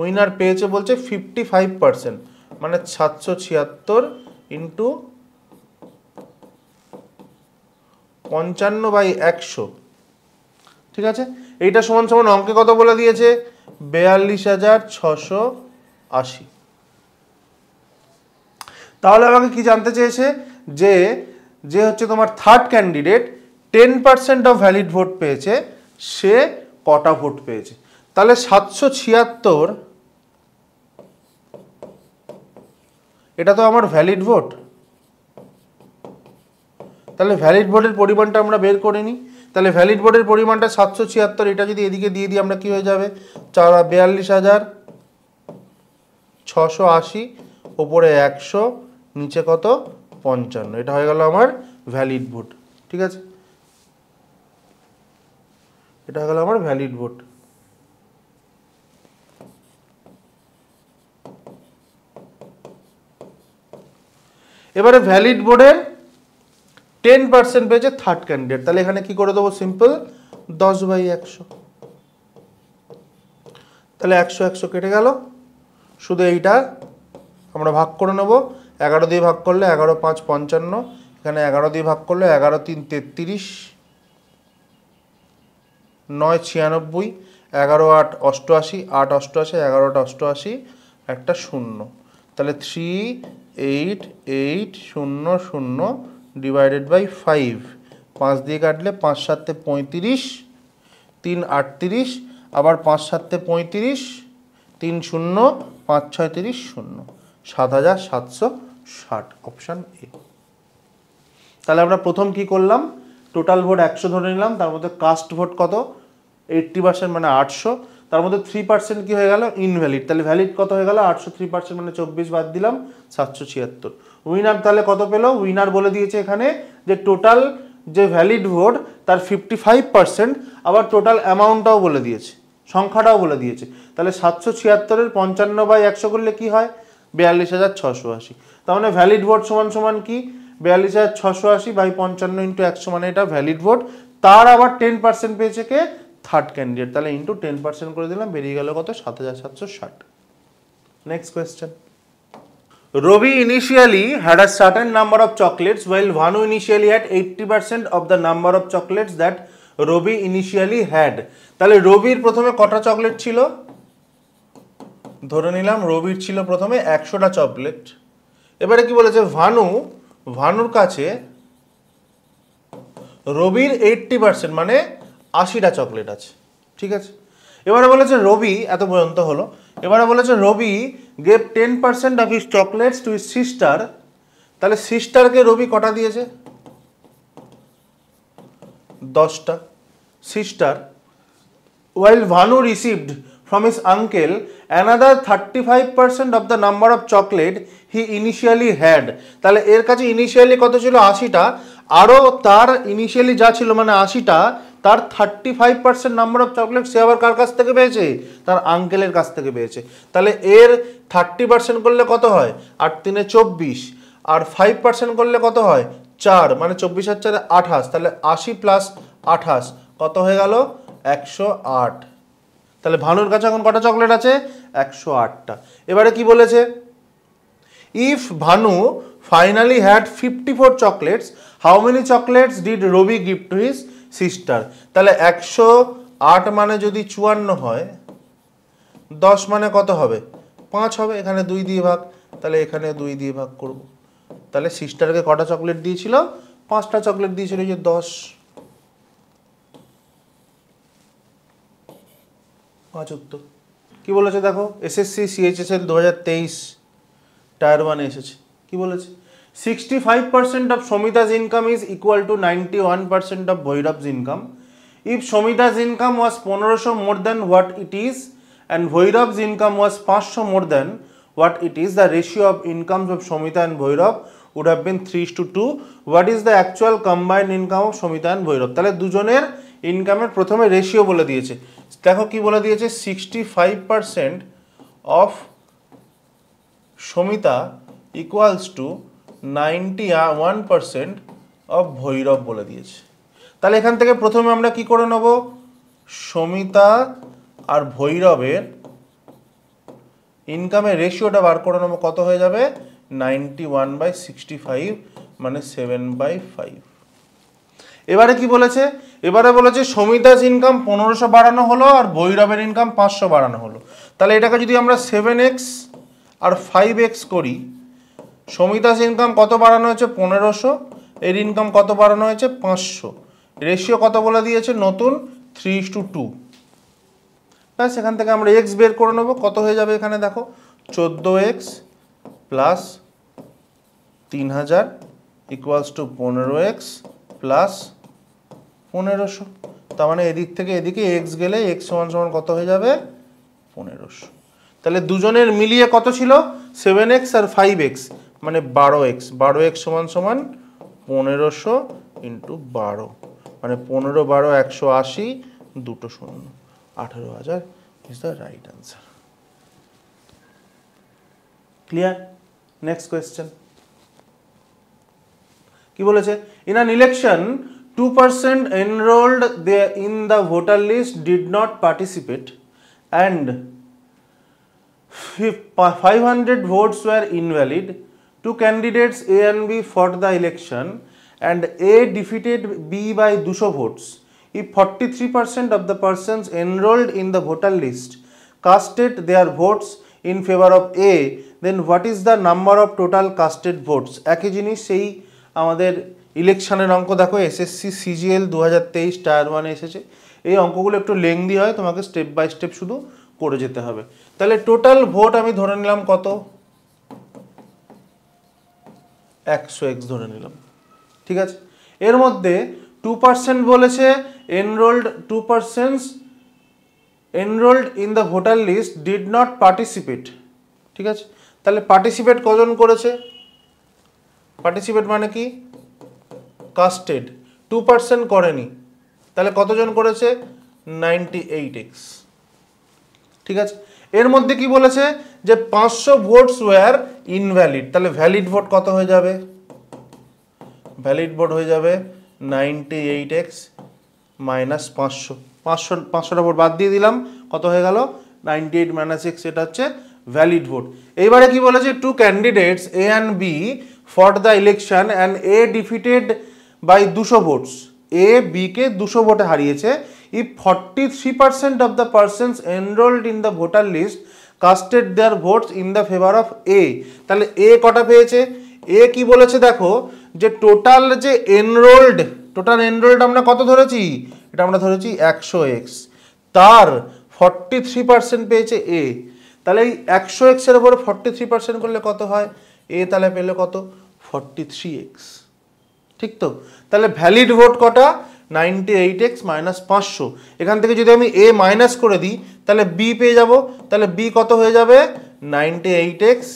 উইনার পেয়েছে বলছে ফিফটি ফাইভ পার্সেন্ট মানে সাতশো ছিয়াত্তর ইন্টু পঞ্চান্ন বাই একশো ঠিক আছে এইটা সমান সমান অঙ্কে কত বলে দিয়েছে বেয়াল্লিশ হাজার ছশো আশি তাহলে আমাকে কি জানতে চেয়েছে যে যে হচ্ছে তোমার third candidate ten percent of valid vote পেয়েছে সে কটা ভোট পেয়েছে তাহলে সাতশো ছিয়াত্তর এটা তো আমার ভ্যালিড ভোট তাহলে ভ্যালিড ভোটের পরিমাণটা আমরা বের করে নিই তাহলে ভ্যালিড ভোটের পরিমাণটা সাতশো ছিয়াত্তর এটা যদি এদিকে দিয়ে দিই আমরা কী হয়ে যাবে চার বিয়াল্লিশ হাজার ছশো আশি ওপরে একশো নিচে কত পঞ্চান্ন এটা হয়ে গেল আমার ভ্যালিড ভোট ঠিক আছে এটা গেল আমার ভ্যালিড ভোট এবারে ভ্যালিড বোর্ডের টেন পার্সেন্ট পেয়েছে থার্ড ক্যান্ডিডেট তাহলে এখানে কি করে দেবো সিম্পল দশ বাই একশো তাহলে একশো একশো কেটে গেল শুধু এইটা আমরা ভাগ করে নেব এগারো দিয়ে ভাগ করলে এগারো পাঁচ পঞ্চান্ন এখানে এগারো দিয়ে ভাগ করলে এগারো তিন তেত্রিশ নয় ছিয়ানব্বই এগারো আট অষ্টআশি আট অষ্টআশি এগারো আট অষ্টআশি একটা শূন্য তাহলে থ্রি এইট এইট শূন্য শূন্য ডিভাইডেড বাই ফাইভ পাঁচ দিয়ে কাটলে পাঁচ সাতে পঁয়ত্রিশ তিন আটত্রিশ আবার পাঁচ সাতে পঁয়ত্রিশ তিন শূন্য পাঁচ ছয় তিরিশ শূন্য সাত হাজার সাতশো ষাট অপশান এ তাহলে আমরা প্রথম কি করলাম টোটাল ভোট একশো ধরে নিলাম তার মধ্যে কাস্ট ভোট কত এইট্টি পার্সেন্ট মানে আটশো তার মধ্যে থ্রি পার্সেন্ট কী হয়ে গেল ইনভ্যালিড তাহলে ভ্যালিড কত হয়ে গেল আটশো থ্রি পার্সেন্ট মানে চব্বিশ বাদ দিলাম সাতশো ছিয়াত্তর উইনার তাহলে কত পেলো উইনার বলে দিয়েছে এখানে যে টোটাল যে ভ্যালিড ভোট তার ফিফটি ফাইভ পার্সেন্ট আবার টোটাল অ্যামাউন্টটাও বলে দিয়েছে সংখ্যাটাও বলে দিয়েছে তাহলে সাতশো ছিয়াত্তরের পঞ্চান্ন বাই একশো করলে কী হয় বিয়াল্লিশ হাজার ছশো আশি তার মানে ভ্যালিড ভোট সমান সমান কী বিয়াল্লিশ হাজার ছশো আশি বাই পঞ্চান্ন ইন্টু একশো মানে এটা ভ্যালিড ভোট তার আবার টেন পার্সেন্ট পেয়েছে কে থার্ড ক্যান্ডিডেট তাহলে ইন্টু টেন পার্সেন্ট করে দিলাম বেরিয়ে গেল কত সাত হাজার সাতশো ষাট next question Ravi initially had a certain number of chocolates while Bhanu initially had had percent of the number of chocolates that Ravi initially had তাহলে রবির প্রথমে কটা চকলেট ছিল ধরে নিলাম রবির ছিল প্রথমে একশোটা চকলেট এবারে কি বলেছে ভানু ভানুর কাছে রবির এইটটি পার্সেন্ট মানে আশিটা চকলেট আছে ঠিক আছে এবারে বলেছে রবি এত পর্যন্ত হলো এবারে বলেছে Ravi gave ten percent of his chocolates to his sister তাহলে সিস্টারকে রবি কটা দিয়েছে দশটা sister while Bhanu received from his uncle another 35% of the number of chocolate he initially had তাহলে এর কাছে ইনিশিয়ালি কত ছিল আশিটা আরও তার ইনিশিয়ালি যা ছিল মানে আশিটা তার thirty five percent number of chocolate সে আবার কার কাছ থেকে পেয়েছে তার আঙ্কেলের কাছ থেকে পেয়েছে তাহলে এর থার্টি পার্সেন্ট করলে কত হয় আর তিনে চব্বিশ আর ফাইভ পার্সেন্ট করলে কত হয় চার মানে চব্বিশ আর 4 আঠাশ তাহলে আশি প্লাস আঠাশ কত হয়ে গেল একশো আট তাহলে ভানুর কাছে এখন কটা চকলেট আছে একশো আটটা এবারে কি বলেছে if Bhanu finally had fifty four chocolates how many chocolates did Ravi gift to his sister তাহলে একশো আট মানে যদি চুয়ান্ন হয় দশ মানে কত হবে পাঁচ হবে এখানে দুই দিয়ে ভাগ তাহলে এখানে দুই দিয়ে ভাগ করব তাহলে সিস্টারকে কটা চকলেট দিয়েছিল পাঁচটা চকলেট দিয়েছিল যে দশ পাঁচ উত্তর কী বলেছে দেখো এসএসসি সিএইচএসএল দু হাজার তেইশ টায়ার ওয়ানে এসেছে কি বলেছে sixty five percent of Samita's income is equal to ninety one percent of Bhairav's income if Samita's income was পনেরোশো more than what it is and Bhairav's income was পাঁচশো more than what it is the ratio of incomes of Samita and Bhairav would have been three to two what is the actual combined income of Samita and Bhairav তাহলে দুজনের ইনকামের প্রথমে ratio বলে দিয়েছে দেখো কি বলে দিয়েছে sixty five percent of Samita equals to ninety one percent of Bhairav বলে দিয়েছে তাহলে এখান থেকে প্রথমে আমরা কি করে নেব সমিতা আর ভৈরবের ইনকামের রেশিওটা বার করে নেব কত হয়ে যাবে ninety one by sixty five মানে সেভেন বাই ফাইভ এবারে কি বলেছে এবারে বলেছে সমিতাজ ইনকাম পনেরোশো বাড়ানো হলো আর ভৈরবের ইনকাম পাঁচশো বাড়ানো হলো তাহলে এটাকে যদি আমরা সেভেন এক্স আর ফাইভ এক্স করি সমিতাজ ইনকাম কত বাড়ানো হয়েছে পনেরোশো এর ইনকাম কত বাড়ানো হয়েছে পাঁচশো রেশিও কত বলে দিয়েছে নতুন থ্রি টু টু হ্যাঁ এখান থেকে আমরা এক্স বের করে নেবো কত হয়ে যাবে এখানে দেখো চোদ্দো এক্স প্লাস তিন হাজার ইকুয়ালস টু পনেরো এক্স প্লাস পনেরোশো তার মানে এদিক থেকে এদিকে এক্স গেলে এক্স সমান সমান কত হয়ে যাবে পনেরোশো তাহলে দুজনের মিলিয়ে কত ছিল সেভেন এক্স আর ফাইভ এক্স মানে বারো এক্স বারো এক্স সমান সমান পনেরোশো ইন্টু বারো মানে পনেরো বারো একশো আশি দুটো শূন্য আঠেরো হাজার is the right answer clear next question কি বলেছে in an election 2% enrolled there in the voter list did not participate and 500 votes were invalid. Two candidates A and B fought the election and A defeated B by 200 votes. If 43% of the persons enrolled in the voter list casted their votes in favor of A, then what is the number of total casted votes? একই say, ইলেকশানের অঙ্ক দেখো SSC CGL দু হাজার তেইশ tyre ওয়ানে এসেছে এই অঙ্কগুলো একটু লেংদি হয় তোমাকে স্টেপ বাই স্টেপ শুধু করে যেতে হবে তাহলে টোটাল ভোট আমি ধরে নিলাম কত একশো এক্স ধরে নিলাম ঠিক আছে এর মধ্যে টু পার্সেন্ট বলেছে enrolled two percents enrolled in the voter list did not participate ঠিক আছে তাহলে পার্টিসিপেট কজন করেছে পার্টিসিপেট মানে কি কাস্টেড টু পার্সেন্ট করেনি তাহলে কতজন করেছে নাইনটি এইট এক্স ঠিক আছে এর মধ্যে কি বলেছে যে পাঁচশো ভোটস ওয়ার ইনভ্যালিড তাহলে ভ্যালিড ভোট কত হয়ে যাবে ভ্যালিড ভোট হয়ে যাবে নাইনটি এইট এক্স মাইনাস পাঁচশো পাঁচশো পাঁচশোটা ভোট বাদ দিয়ে দিলাম কত হয়ে গেল নাইনটি এইট মাইনাস এক্স এটা হচ্ছে ভ্যালিড ভোট এইবারে কি বলেছে two candidates A and B for the election and A defeated by দুশো ভোটস এ বিকে দুশো ভোটে হারিয়েছে if forty three percent of the persons enrolled in the voter list casted their votes in the favour of A তাহলে A কটা পেয়েছে এ কি বলেছে দেখো যে টোটাল যে এনরোল্ড টোটাল এনরোল্ড আমরা কত ধরেছি এটা আমরা ধরেছি একশো এক্স তার ফর্টি থ্রি পার্সেন্ট পেয়েছে এ তাহলে এই একশো এক্সের ওপরে ফর্টি থ্রি পার্সেন্ট করলে কত হয় এ তাহলে পেলে কত ফর্টি থ্রি এক্স ঠিক তো তাহলে ভ্যালিড ভোট কটা নাইনটি এইট এক্স মাইনাস পাঁচশো এখান থেকে যদি আমি এ মাইনাস করে দিই তাহলে বি পেয়ে যাব তাহলে বি কত হয়ে যাবে নাইনটি এইট এক্স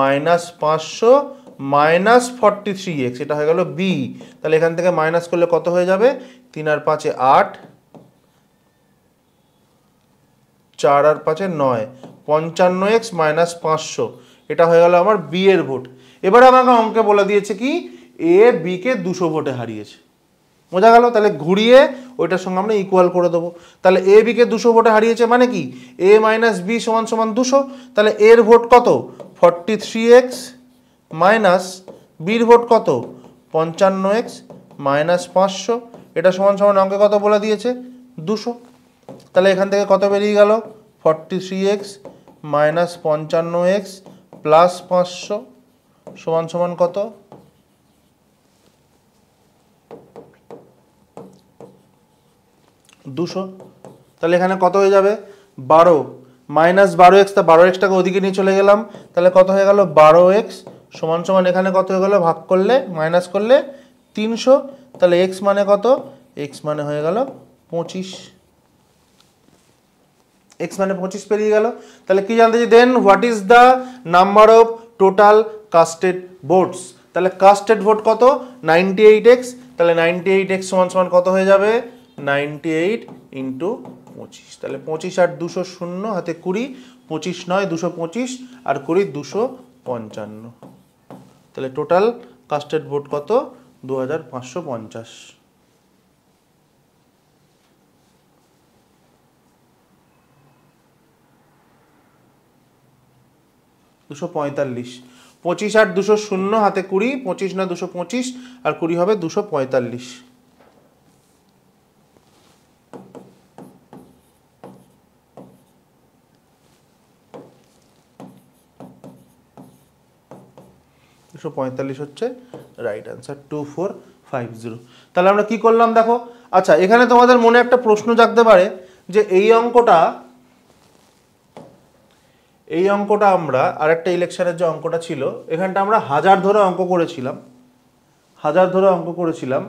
মাইনাস পাঁচশো মাইনাস ফর্টি থ্রি এক্স এটা হয়ে গেল বি তাহলে এখান থেকে মাইনাস করলে কত হয়ে যাবে তিন আর পাঁচে আট চার আর পাঁচে নয় পঞ্চান্ন এক্স মাইনাস পাঁচশো এটা হয়ে গেল আমার বি এর ভোট এবার আমাকে অঙ্কে বলে দিয়েছে কি এ বিকে দুশো ভোটে হারিয়েছে মজা গেল তাহলে ঘুরিয়ে ওইটার সঙ্গে আমরা ইকুয়াল করে দেবো তাহলে এ বিকে দুশো ভোটে হারিয়েছে মানে কি এ মাইনাস বি সমান সমান দুশো তাহলে এর ভোট কত ফর্টি থ্রি এক্স মাইনাস বির ভোট কত পঞ্চান্ন এক্স মাইনাস পাঁচশো এটা সমান সমান অঙ্কে কত বলে দিয়েছে দুশো তাহলে এখান থেকে কত বেরিয়ে গেল ফর্টি থ্রি এক্স মাইনাস পঞ্চান্ন এক্স প্লাস পাঁচশো সমান সমান কত দুশো তাহলে এখানে কত হয়ে যাবে বারো মাইনাস বারো এক্স তা বারো এক্সটাকে ওদিকে নিয়ে চলে গেলাম তাহলে কত হয়ে গেল বারো এক্স সমান সমান এখানে কত হয়ে গেল ভাগ করলে মাইনাস করলে তিনশো তাহলে এক্স মানে কত এক্স মানে হয়ে গেল পঁচিশ এক্স মানে পঁচিশ পেরিয়ে গেল তাহলে কি জানতে চাই then what is the number of total casted votes তাহলে কাস্টেড ভোট কত নাইনটি এইট এক্স তাহলে নাইনটি এইট এক্স সমান সমান কত হয়ে যাবে নাইনটি এইট ইন্টু পঁচিশ তাহলে পঁচিশ আট দুশো শূন্য হাতে কুড়ি পঁচিশ নয় দুশো পঁচিশ আর কুড়ি দুশো পঞ্চান্ন তাহলে টোটাল কাস্টেড ভোট কত দু হাজার পাঁচশো পঞ্চাশ দুশো পঁয়তাল্লিশ পঁচিশ আট দুশো শূন্য হাতে কুড়ি পঁচিশ না দুশো পঁচিশ আর কুড়ি হবে দুশো পঁয়তাল্লিশ একশো হচ্ছে right answer two four five zero তাহলে আমরা কি করলাম দেখো আচ্ছা এখানে তোমাদের মনে একটা প্রশ্ন জাগতে পারে যে এই অঙ্কটা এই অঙ্কটা আমরা আরেকটা ইলেকশনের যে অঙ্কটা ছিল এখানটা আমরা হাজার ধরে অঙ্ক করেছিলাম হাজার ধরে অঙ্ক করেছিলাম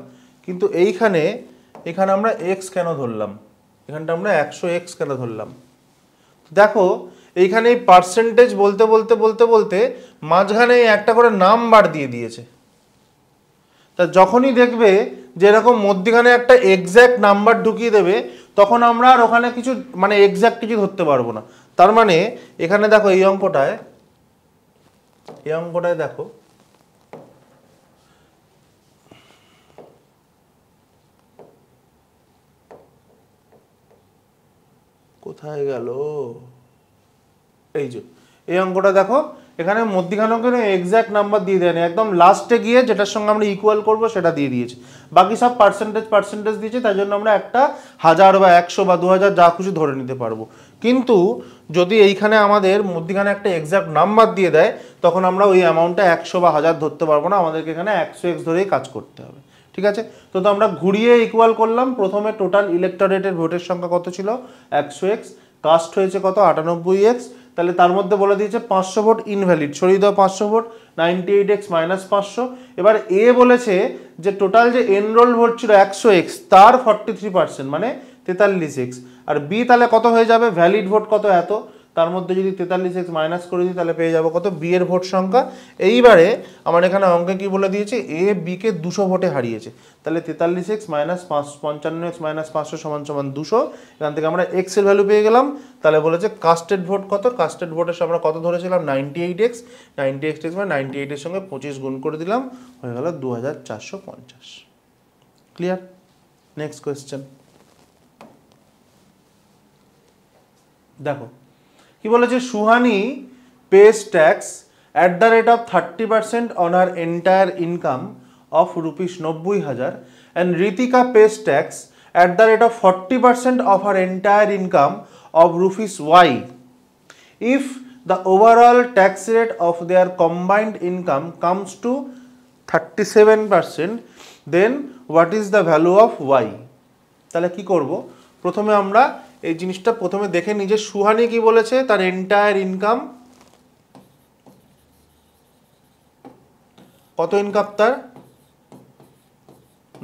কিন্তু এইখানে এখানে আমরা এক্স কেন ধরলাম এখানটা আমরা একশো এক্স কেন ধরলাম দেখো এইখানে এই পার্সেন্টেজ বলতে বলতে বলতে বলতে মাঝখানে একটা করে নাম্বার দিয়ে দিয়েছে তা যখনই দেখবে যে এরকম মধ্যখানে একটা এক্স্যাক্ট নাম্বার ঢুকিয়ে দেবে তখন আমরা আর ওখানে কিছু মানে এক্স্যাক্ট কিছু ধরতে পারবো না তার মানে এখানে দেখো এই অঙ্কটায় এই অঙ্কটায় দেখো কোথায় গেল এই যে এই অঙ্কটা দেখো এখানে মধ্যিখান অঙ্কের এক্স্যাক্ট নাম্বার দিয়ে দেয়নি একদম লাস্টে গিয়ে যেটার সঙ্গে আমরা ইকুয়াল করবো সেটা দিয়ে দিয়েছে বাকি সব পার্সেন্টেজ পার্সেন্টেজ দিয়েছে তাই জন্য আমরা একটা হাজার বা একশো বা দু হাজার যা খুশি ধরে নিতে পারবো কিন্তু যদি এইখানে আমাদের মধ্যিখানে একটা এক্স্যাক্ট নাম্বার দিয়ে দেয় তখন আমরা ওই অ্যামাউন্টটা একশো বা হাজার ধরতে পারবো না আমাদেরকে এখানে একশো এক্স ধরেই কাজ করতে হবে ঠিক আছে তো তো আমরা ঘুরিয়ে ইকুয়াল করলাম প্রথমে টোটাল ইলেকটরেটের ভোটের সংখ্যা কত ছিল একশো এক্স কাস্ট হয়েছে কত আটানব্বই এক্স তাহলে তার মধ্যে বলে দিয়েছে পাঁচশো ভোট ইনভ্যালিড ছড়িয়ে দাও পাঁচশো vote ninety eight x minus পাঁচশো এবার এ বলেছে যে টোটাল যে এনরোল ভোট ছিল একশো এক্স তার ফর্টি থ্রি পার্সেন্ট মানে তেতাল্লিশ এক্স আর বি তাহলে কত হয়ে যাবে ভ্যালিড ভোট কত এত তার মধ্যে যদি তেতাল্লিশ এক্স মাইনাস করে দিই তাহলে পেয়ে যাবো কত বি এর ভোট সংখ্যা এইবারে আমার এখানে অঙ্কে কি বলে দিয়েছে এ বিকে দুশো ভোটে হারিয়েছে তাহলে তেতাল্লিশ এক্স মাইনাস পাঁচ পঞ্চান্ন এক্স মাইনাস পাঁচশো সমান সমান দুশো এখান থেকে আমরা এক্সের ভ্যালু পেয়ে গেলাম তাহলে বলেছে কাস্টেড ভোট কত কাস্টেড ভোটের আমরা কত ধরেছিলাম ninety eight x ninety x x মানে নাইনটি এইটের সঙ্গে পঁচিশ গুণ করে দিলাম হয়ে গেল দু হাজার চারশো পঞ্চাশ ক্লিয়ার নেক্সট কোয়েশ্চেন দেখো কি বলেছে Suhani pays tax at the rate of thirty percent on her entire income of rupees নব্বই হাজার and Ritika pays tax at the rate of forty percent of her entire income of rupees Y if the overall tax rate of their combined income comes to thirty seven percent then what is the value of Y তাহলে কী করবো প্রথমে আমরা এই জিনিসটা প্রথমে দেখে নিজে সুহানি কি বলেছে তার এন্টায়ার ইনকাম কত ইনকাম তার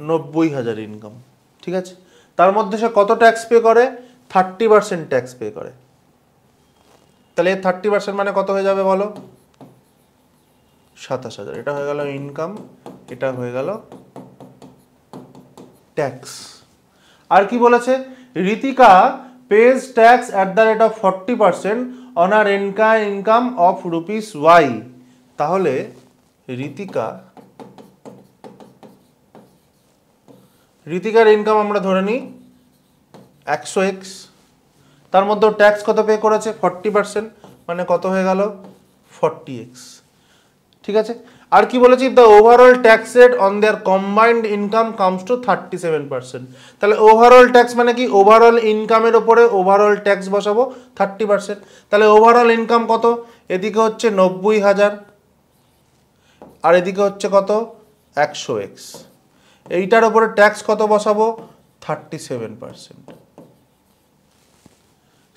নব্বই হাজার ইনকাম ঠিক আছে তার মধ্যে সে কত ট্যাক্স পে করে থার্টি পার্সেন্ট ট্যাক্স পে করে তাহলে থার্টি পার্সেন্ট মানে কত হয়ে যাবে বলো সাতাশ হাজার এটা হয়ে গেল ইনকাম এটা হয়ে গেল ট্যাক্স আর কি বলেছে Ritika pays pays tax at the rate of 40% on her income of rupees Y তাহলে ঋতিকা ঋতিকার ইনকাম আমরা ধরে নিই একশো এক্স তার মধ্যেও ট্যাক্স কত পে করেছে ফর্টি পার্সেন্ট মানে কত হয়ে গেল ফর্টি এক্স ঠিক আছে আর কি বলেছি the overall tax rate on their combined income comes to thirty seven percent তাহলে ওভারঅল ট্যাক্স মানে কি ওভারঅল ইনকামের ওপরে ওভারঅল ট্যাক্স বসাবো থার্টি পার্সেন্ট তাহলে ওভারঅল ইনকাম কত এদিকে হচ্ছে নব্বই হাজার আর এদিকে হচ্ছে কত একশো এক্স এইটার ওপরে ট্যাক্স কত বসাবো থার্টি সেভেন পার্সেন্ট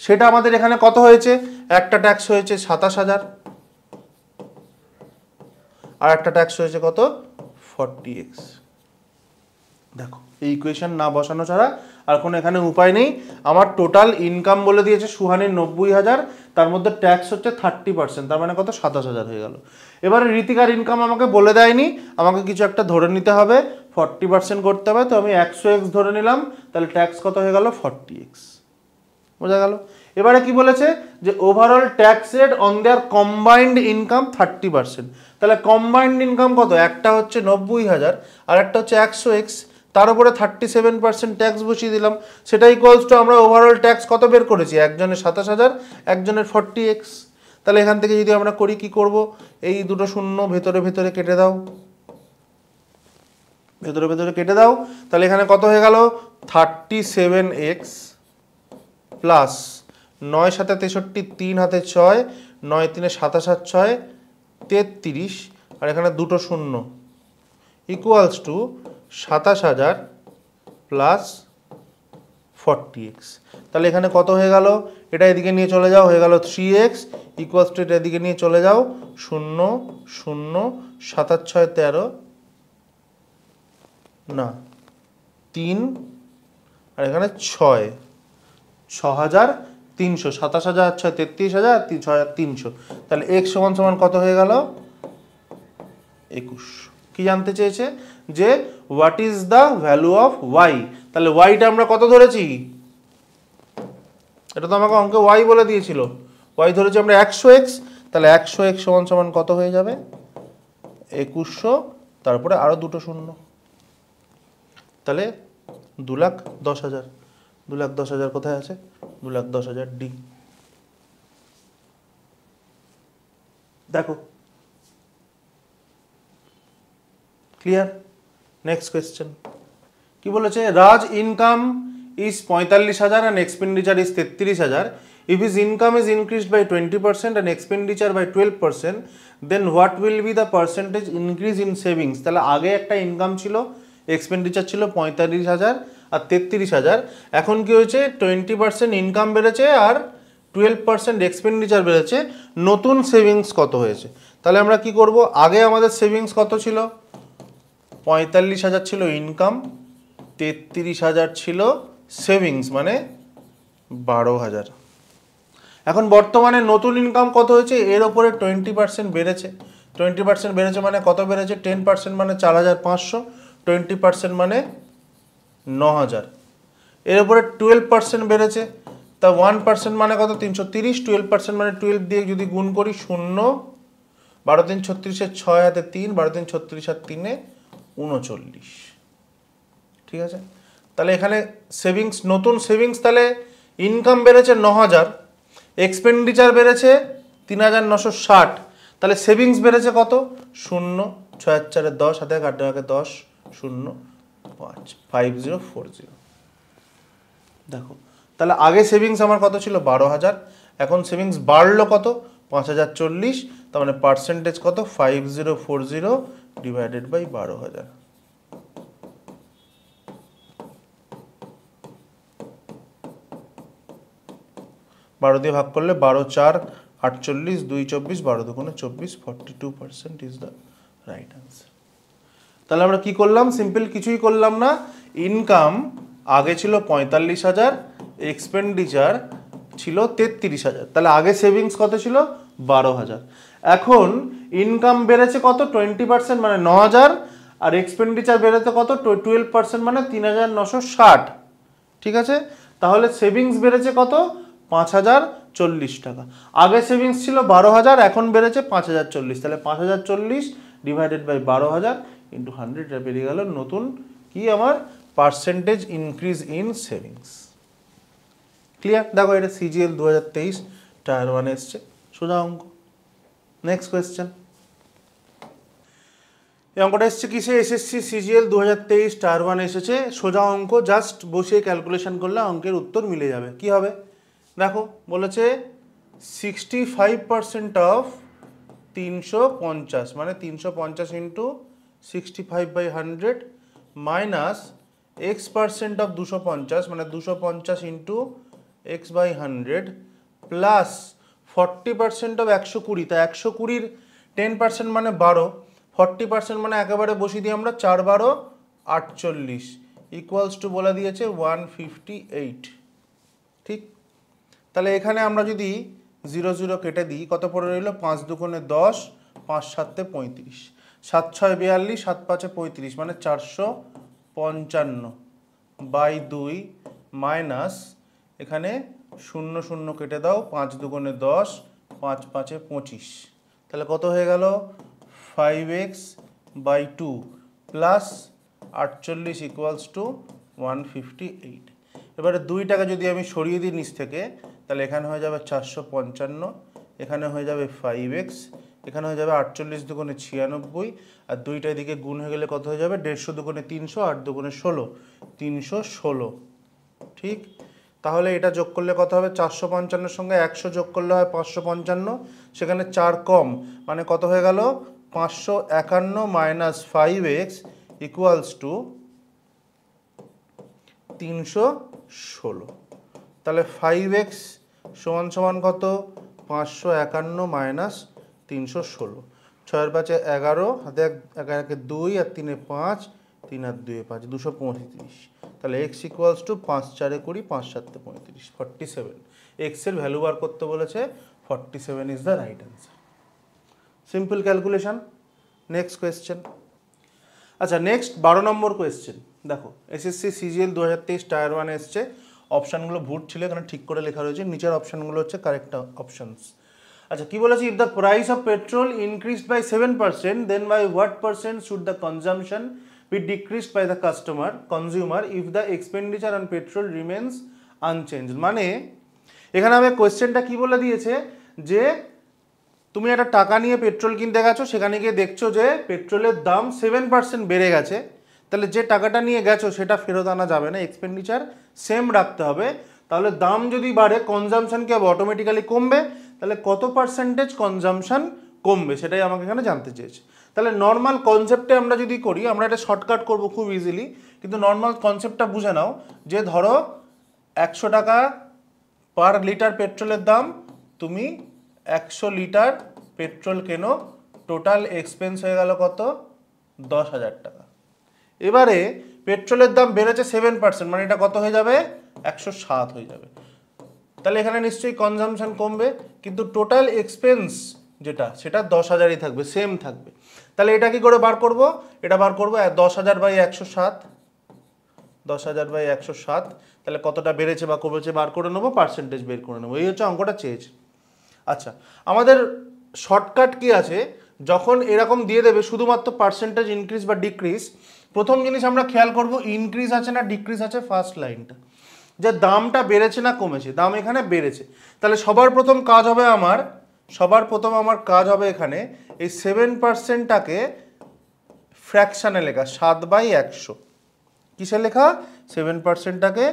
সেটা আমাদের এখানে কত হয়েছে একটা ট্যাক্স হয়েছে সাতাশ হাজার আর একটা ট্যাক্স হয়েছে কত ফর্টি এক্স দেখো এই ইকুয়েশন না বসানো ছাড়া আর কোনো এখানে উপায় নেই আমার টোটাল ইনকাম বলে দিয়েছে সুহানির নব্বই হাজার তার মধ্যে ট্যাক্স হচ্ছে থার্টি পার্সেন্ট তার মানে কত সাতাশ হাজার হয়ে গেল এবারে রীতিকার ইনকাম আমাকে বলে দেয়নি আমাকে কিছু একটা ধরে নিতে হবে ফর্টি পার্সেন্ট করতে হবে তো আমি একশো এক্স ধরে নিলাম তাহলে ট্যাক্স কত হয়ে গেল ফর্টি এক্স বোঝা গেল এবারে কি বলেছে যে overall tax rate on their combined income thirty percent তাহলে কম্বাইন্ড ইনকাম কত একটা হচ্ছে নব্বই হাজার আর একটা হচ্ছে একশো এক্স তার উপরে থার্টি সেভেন পার্সেন্ট ট্যাক্স বসিয়ে দিলাম সেটাই ইকুয়ালস টু আমরা ওভারঅল ট্যাক্স কত বের করেছি একজনের সাতাশ হাজার একজনের ফর্টি এক্স তাহলে এখান থেকে যদি আমরা করি কি করব এই দুটো শূন্য ভেতরে ভেতরে কেটে দাও ভেতরে ভেতরে কেটে দাও তাহলে এখানে কত হয়ে গেল থার্টি সেভেন এক্স প্লাস নয় সাতে তেষট্টি তিন হাতে ছয় নয় তিনে সাতাশ হাত ছয় তেত্রিশ আর এখানে দুটো শূন্য ইকুয়ালস টু সাতাশ হাজার প্লাস ফর্টি এক্স তাহলে এখানে কত হয়ে গেল এটা এদিকে নিয়ে চলে যাও হয়ে গেল থ্রি এক্স ইকুয়ালস টু এটা এদিকে নিয়ে চলে যাও শূন্য শূন্য সাতাশ ছয় তেরো না তিন আর এখানে ছয় ছ হাজার তিনশো সাতাশ হাজার ছয় তেত্রিশ হাজার ছ হাজার তিনশো তাহলে এক সমান সমান কত হয়ে গেল একুশ কি জানতে চেয়েছে যে what is the value of Y তাহলে ওয়াইটা আমরা কত ধরেছি এটা তো আমাকে অঙ্কে ওয়াই বলে দিয়েছিল ওয়াই ধরেছি আমরা একশো এক্স তাহলে একশো এক্স সমান সমান কত হয়ে যাবে একুশশো তারপরে আরও দুটো শূন্য তাহলে দু লাখ দশ হাজার দু লাখ দশ হাজার কোথায় আছে দু লাখ দশ হাজার ডি দেখো ক্লিয়ার নেক্সট কোয়েশ্চেন কি বলেছে রাজ ইনকাম ইজ পঁয়তাল্লিশ হাজার অ্যান্ড এক্সপেন্ডিচার ইজ তেত্রিশ হাজার if is income is increased by twenty percent and expenditure by twelve percent then what will be the percentage increase in savings তাহলে আগে একটা ইনকাম ছিল এক্সপেন্ডিচার ছিল পঁয়তাল্লিশ হাজার আর তেত্রিশ হাজার এখন কি হয়েছে টোয়েন্টি পার্সেন্ট ইনকাম বেড়েছে আর টুয়েলভ পার্সেন্ট এক্সপেন্ডিচার বেড়েছে নতুন সেভিংস কত হয়েছে তাহলে আমরা কি করব আগে আমাদের সেভিংস কত ছিল পঁয়তাল্লিশ হাজার ছিল ইনকাম তেত্রিশ হাজার ছিল সেভিংস মানে বারো হাজার এখন বর্তমানে নতুন ইনকাম কত হয়েছে এর ওপরে টোয়েন্টি পার্সেন্ট বেড়েছে টোয়েন্টি পার্সেন্ট বেড়েছে মানে কত বেড়েছে টেন পার্সেন্ট মানে চার হাজার পাঁচশো টোয়েন্টি পার্সেন্ট মানে ন হাজার এর উপরে টুয়েলভ পার্সেন্ট বেড়েছে তা ওয়ান পার্সেন্ট মানে কত তিনশো তিরিশ টুয়েলভ পার্সেন্ট মানে টুয়েলভ দিয়ে যদি গুণ করি শূন্য বারো তিন ছত্রিশের ছয় হাতে তিন বারো দিন ছত্রিশ আর তিনে উনচল্লিশ ঠিক আছে তাহলে এখানে সেভিংস নতুন সেভিংস তাহলে ইনকাম বেড়েছে ন হাজার এক্সপেন্ডিচার বেড়েছে তিন হাজার নশো ষাট তাহলে সেভিংস বেড়েছে কত শূন্য ছয় চারে দশ হাতে এক আট দশ শূন্য পাঁচ ফাইভ জিরো ফোর জিরো দেখো তাহলে আগে সেভিংস আমার কত ছিল বারো হাজার এখন সেভিংস বাড়লো কত পাঁচ হাজার চল্লিশ তার মানে পার্সেন্টেজ কত five zero four zero divided by বারো হাজার বারো দিয়ে ভাগ করলে বারো চার আটচল্লিশ দুই চব্বিশ বারো দুগুণে চব্বিশ forty two percent is the right answer তাহলে আমরা কি করলাম সিম্পল কিছুই করলাম না ইনকাম আগে ছিল পঁয়তাল্লিশ হাজার এক্সপেন্ডিচার ছিল তেত্রিশ হাজার তাহলে আগে সেভিংস কত ছিল বারো হাজার এখন ইনকাম বেড়েছে কত টোয়েন্টি পার্সেন্ট মানে ন হাজার আর এক্সপেন্ডিচার বেড়েছে কত টুয়েলভ পার্সেন্ট মানে তিন হাজার নশো ষাট ঠিক আছে তাহলে সেভিংস বেড়েছে কত পাঁচ হাজার চল্লিশ টাকা আগে সেভিংস ছিল বারো হাজার এখন বেড়েছে পাঁচ হাজার চল্লিশ তাহলে পাঁচ হাজার চল্লিশ ডিভাইডেড বাই বারো হাজার ইন্টু হান্ড্রেডটা বেরিয়ে গেল নতুন কি আমার percentage increase in savings clear দেখো এটা সিজিএল দু হাজার তেইশ টায়ার ওয়ান মানে এসছে সোজা অঙ্ক নেক্সট কোয়েশ্চেন এই অঙ্কটা এসছে কিসে এসএসসি সিজিএল দু হাজার তেইশ টায়ার ওয়ান মানে এসেছে সোজা অঙ্ক জাস্ট বসিয়ে ক্যালকুলেশন করলে অঙ্কের উত্তর মিলে যাবে কি হবে দেখো বলেছে সিক্সটি ফাইভ পার্সেন্ট অফ তিনশো পঞ্চাশ মানে তিনশো পঞ্চাশ into 65 by hundred minus X percent of দুশো পঞ্চাশ মানে দুশো পঞ্চাশ into X by hundred plus forty percent of একশো কুড়ি তা একশো কুড়ির টেন পার্সেন্ট মানে বারো ফর্টি পার্সেন্ট মানে একেবারে বসি দিয়ে আমরা চার বারো আটচল্লিশ ইকুয়ালস টু বলে দিয়েছে ওয়ান ফিফটি এইট ঠিক তাহলে এখানে আমরা যদি জিরো জিরো কেটে দিই কত পড়ে রইল পাঁচ দুকোণে দশ পাঁচ সাতে পঁয়ত্রিশ সাত ছয় বিয়াল্লিশ সাত পাঁচে পঁয়ত্রিশ মানে চারশো পঞ্চান্ন বাই দুই মাইনাস এখানে শূন্য শূন্য কেটে দাও পাঁচ দুগুণে দশ পাঁচ পাঁচে পঁচিশ তাহলে কত হয়ে গেল five X by two plus আটচল্লিশ equals to one fifty eight এবারে দুই টাকা যদি আমি সরিয়ে দিই নিচ থেকে তাহলে এখানে হয়ে যাবে চারশো পঞ্চান্ন এখানে হয়ে যাবে ফাইভ এক্স এখানে হয়ে যাবে আটচল্লিশ দুগুণে ছিয়ানব্বই আর দুইটা এদিকে গুণ হয়ে গেলে কত হয়ে যাবে দেড়শো দুগুণে তিনশো আট দুগুণে ষোলো তিনশো ষোলো ঠিক তাহলে এটা যোগ করলে কত হবে চারশো পঞ্চান্নর সঙ্গে একশো যোগ করলে হয় পাঁচশো পঞ্চান্ন সেখানে চার কম মানে কত হয়ে গেল পাঁচশো একান্ন minus five X equals to তিনশো ষোলো তাহলে ফাইভ এক্স সমান সমান কত পাঁচশো একান্ন মাইনাস তিনশো ষোলো ছয়ের পাঁচে এগারো হাতে এক একে দুই আর তিনে পাঁচ তিন আর দুয়ে পাঁচ দুশো পঁয়ত্রিশ তাহলে এক্স ইকুয়ালস টু পাঁচ চারে কুড়ি পাঁচ সাতে পঁয়ত্রিশ ফর্টি সেভেন এক্সের ভ্যালু বার করতে বলেছে forty seven is the right answer simple calculation next question আচ্ছা নেক্সট বারো নম্বর কোয়েশ্চেন দেখো এসএসসি সিজিএল দু হাজার তেইশ টায়ার ওয়ান এসছে অপশানগুলো ভুট ছিল এখানে ঠিক করে লেখা রয়েছে নিচের অপশনগুলো হচ্ছে কারেক্ট অপশানস আচ্ছা কি বলেছি if the price of petrol increased by seven percent then by what percent should the consumption be decreased by the customer consumer if the expenditure on petrol remains unchanged মানে এখানে আমি কোয়েশ্চেনটা কি বলে দিয়েছে যে তুমি একটা টাকা নিয়ে পেট্রোল কিনতে গেছো সেখানে গিয়ে দেখছো যে পেট্রোলের দাম সেভেন পার্সেন্ট বেড়ে গেছে তাহলে যে টাকাটা নিয়ে গেছো সেটা ফেরত আনা যাবে না এক্সপেন্ডিচার সেম রাখতে হবে তাহলে দাম যদি বাড়ে কনজামশন কি হবে অটোমেটিক্যালি কমবে তাহলে কত পার্সেন্টেজ কনজামশান কমবে সেটাই আমাকে এখানে জানতে চেয়েছে তাহলে নর্মাল কনসেপ্টে আমরা যদি করি আমরা এটা শর্টকাট করব খুব ইজিলি কিন্তু নর্মাল কনসেপ্টটা বুঝে নাও যে ধরো একশো টাকা পার লিটার পেট্রোলের দাম তুমি একশো লিটার পেট্রোল কেনো টোটাল এক্সপেন্স হয়ে গেল কত দশ হাজার টাকা এবারে পেট্রোলের দাম বেড়েছে সেভেন পার্সেন্ট মানে এটা কত হয়ে যাবে একশো সাত হয়ে যাবে তাহলে এখানে নিশ্চয়ই কনজামশান কমবে কিন্তু টোটাল এক্সপেন্স যেটা সেটা দশ হাজারই থাকবে সেম থাকবে তাহলে এটা কি করে বার করব এটা বার করবো দশ হাজার বাই একশো সাত দশ হাজার বাই একশো সাত তাহলে কতটা বেড়েছে বা কমেছে বার করে নেবো পার্সেন্টেজ বের করে নেবো এই হচ্ছে অঙ্কটা চেয়েছে আচ্ছা আমাদের শর্টকাট কি আছে যখন এরকম দিয়ে দেবে শুধুমাত্র পার্সেন্টেজ ইনক্রিজ বা ডিক্রিজ প্রথম জিনিস আমরা খেয়াল করব ইনক্রিজ আছে না ডিক্রিজ আছে ফার্স্ট লাইনটা যে দামটা বেড়েছে না কমেছে দাম এখানে বেড়েছে তাহলে সবার প্রথম কাজ হবে আমার সবার প্রথম আমার কাজ হবে এখানে এই সেভেন পার্সেন্টটাকে ফ্র্যাকশানে লেখা সাত বাই একশো কিসে লেখা সেভেন পার্সেন্টটাকে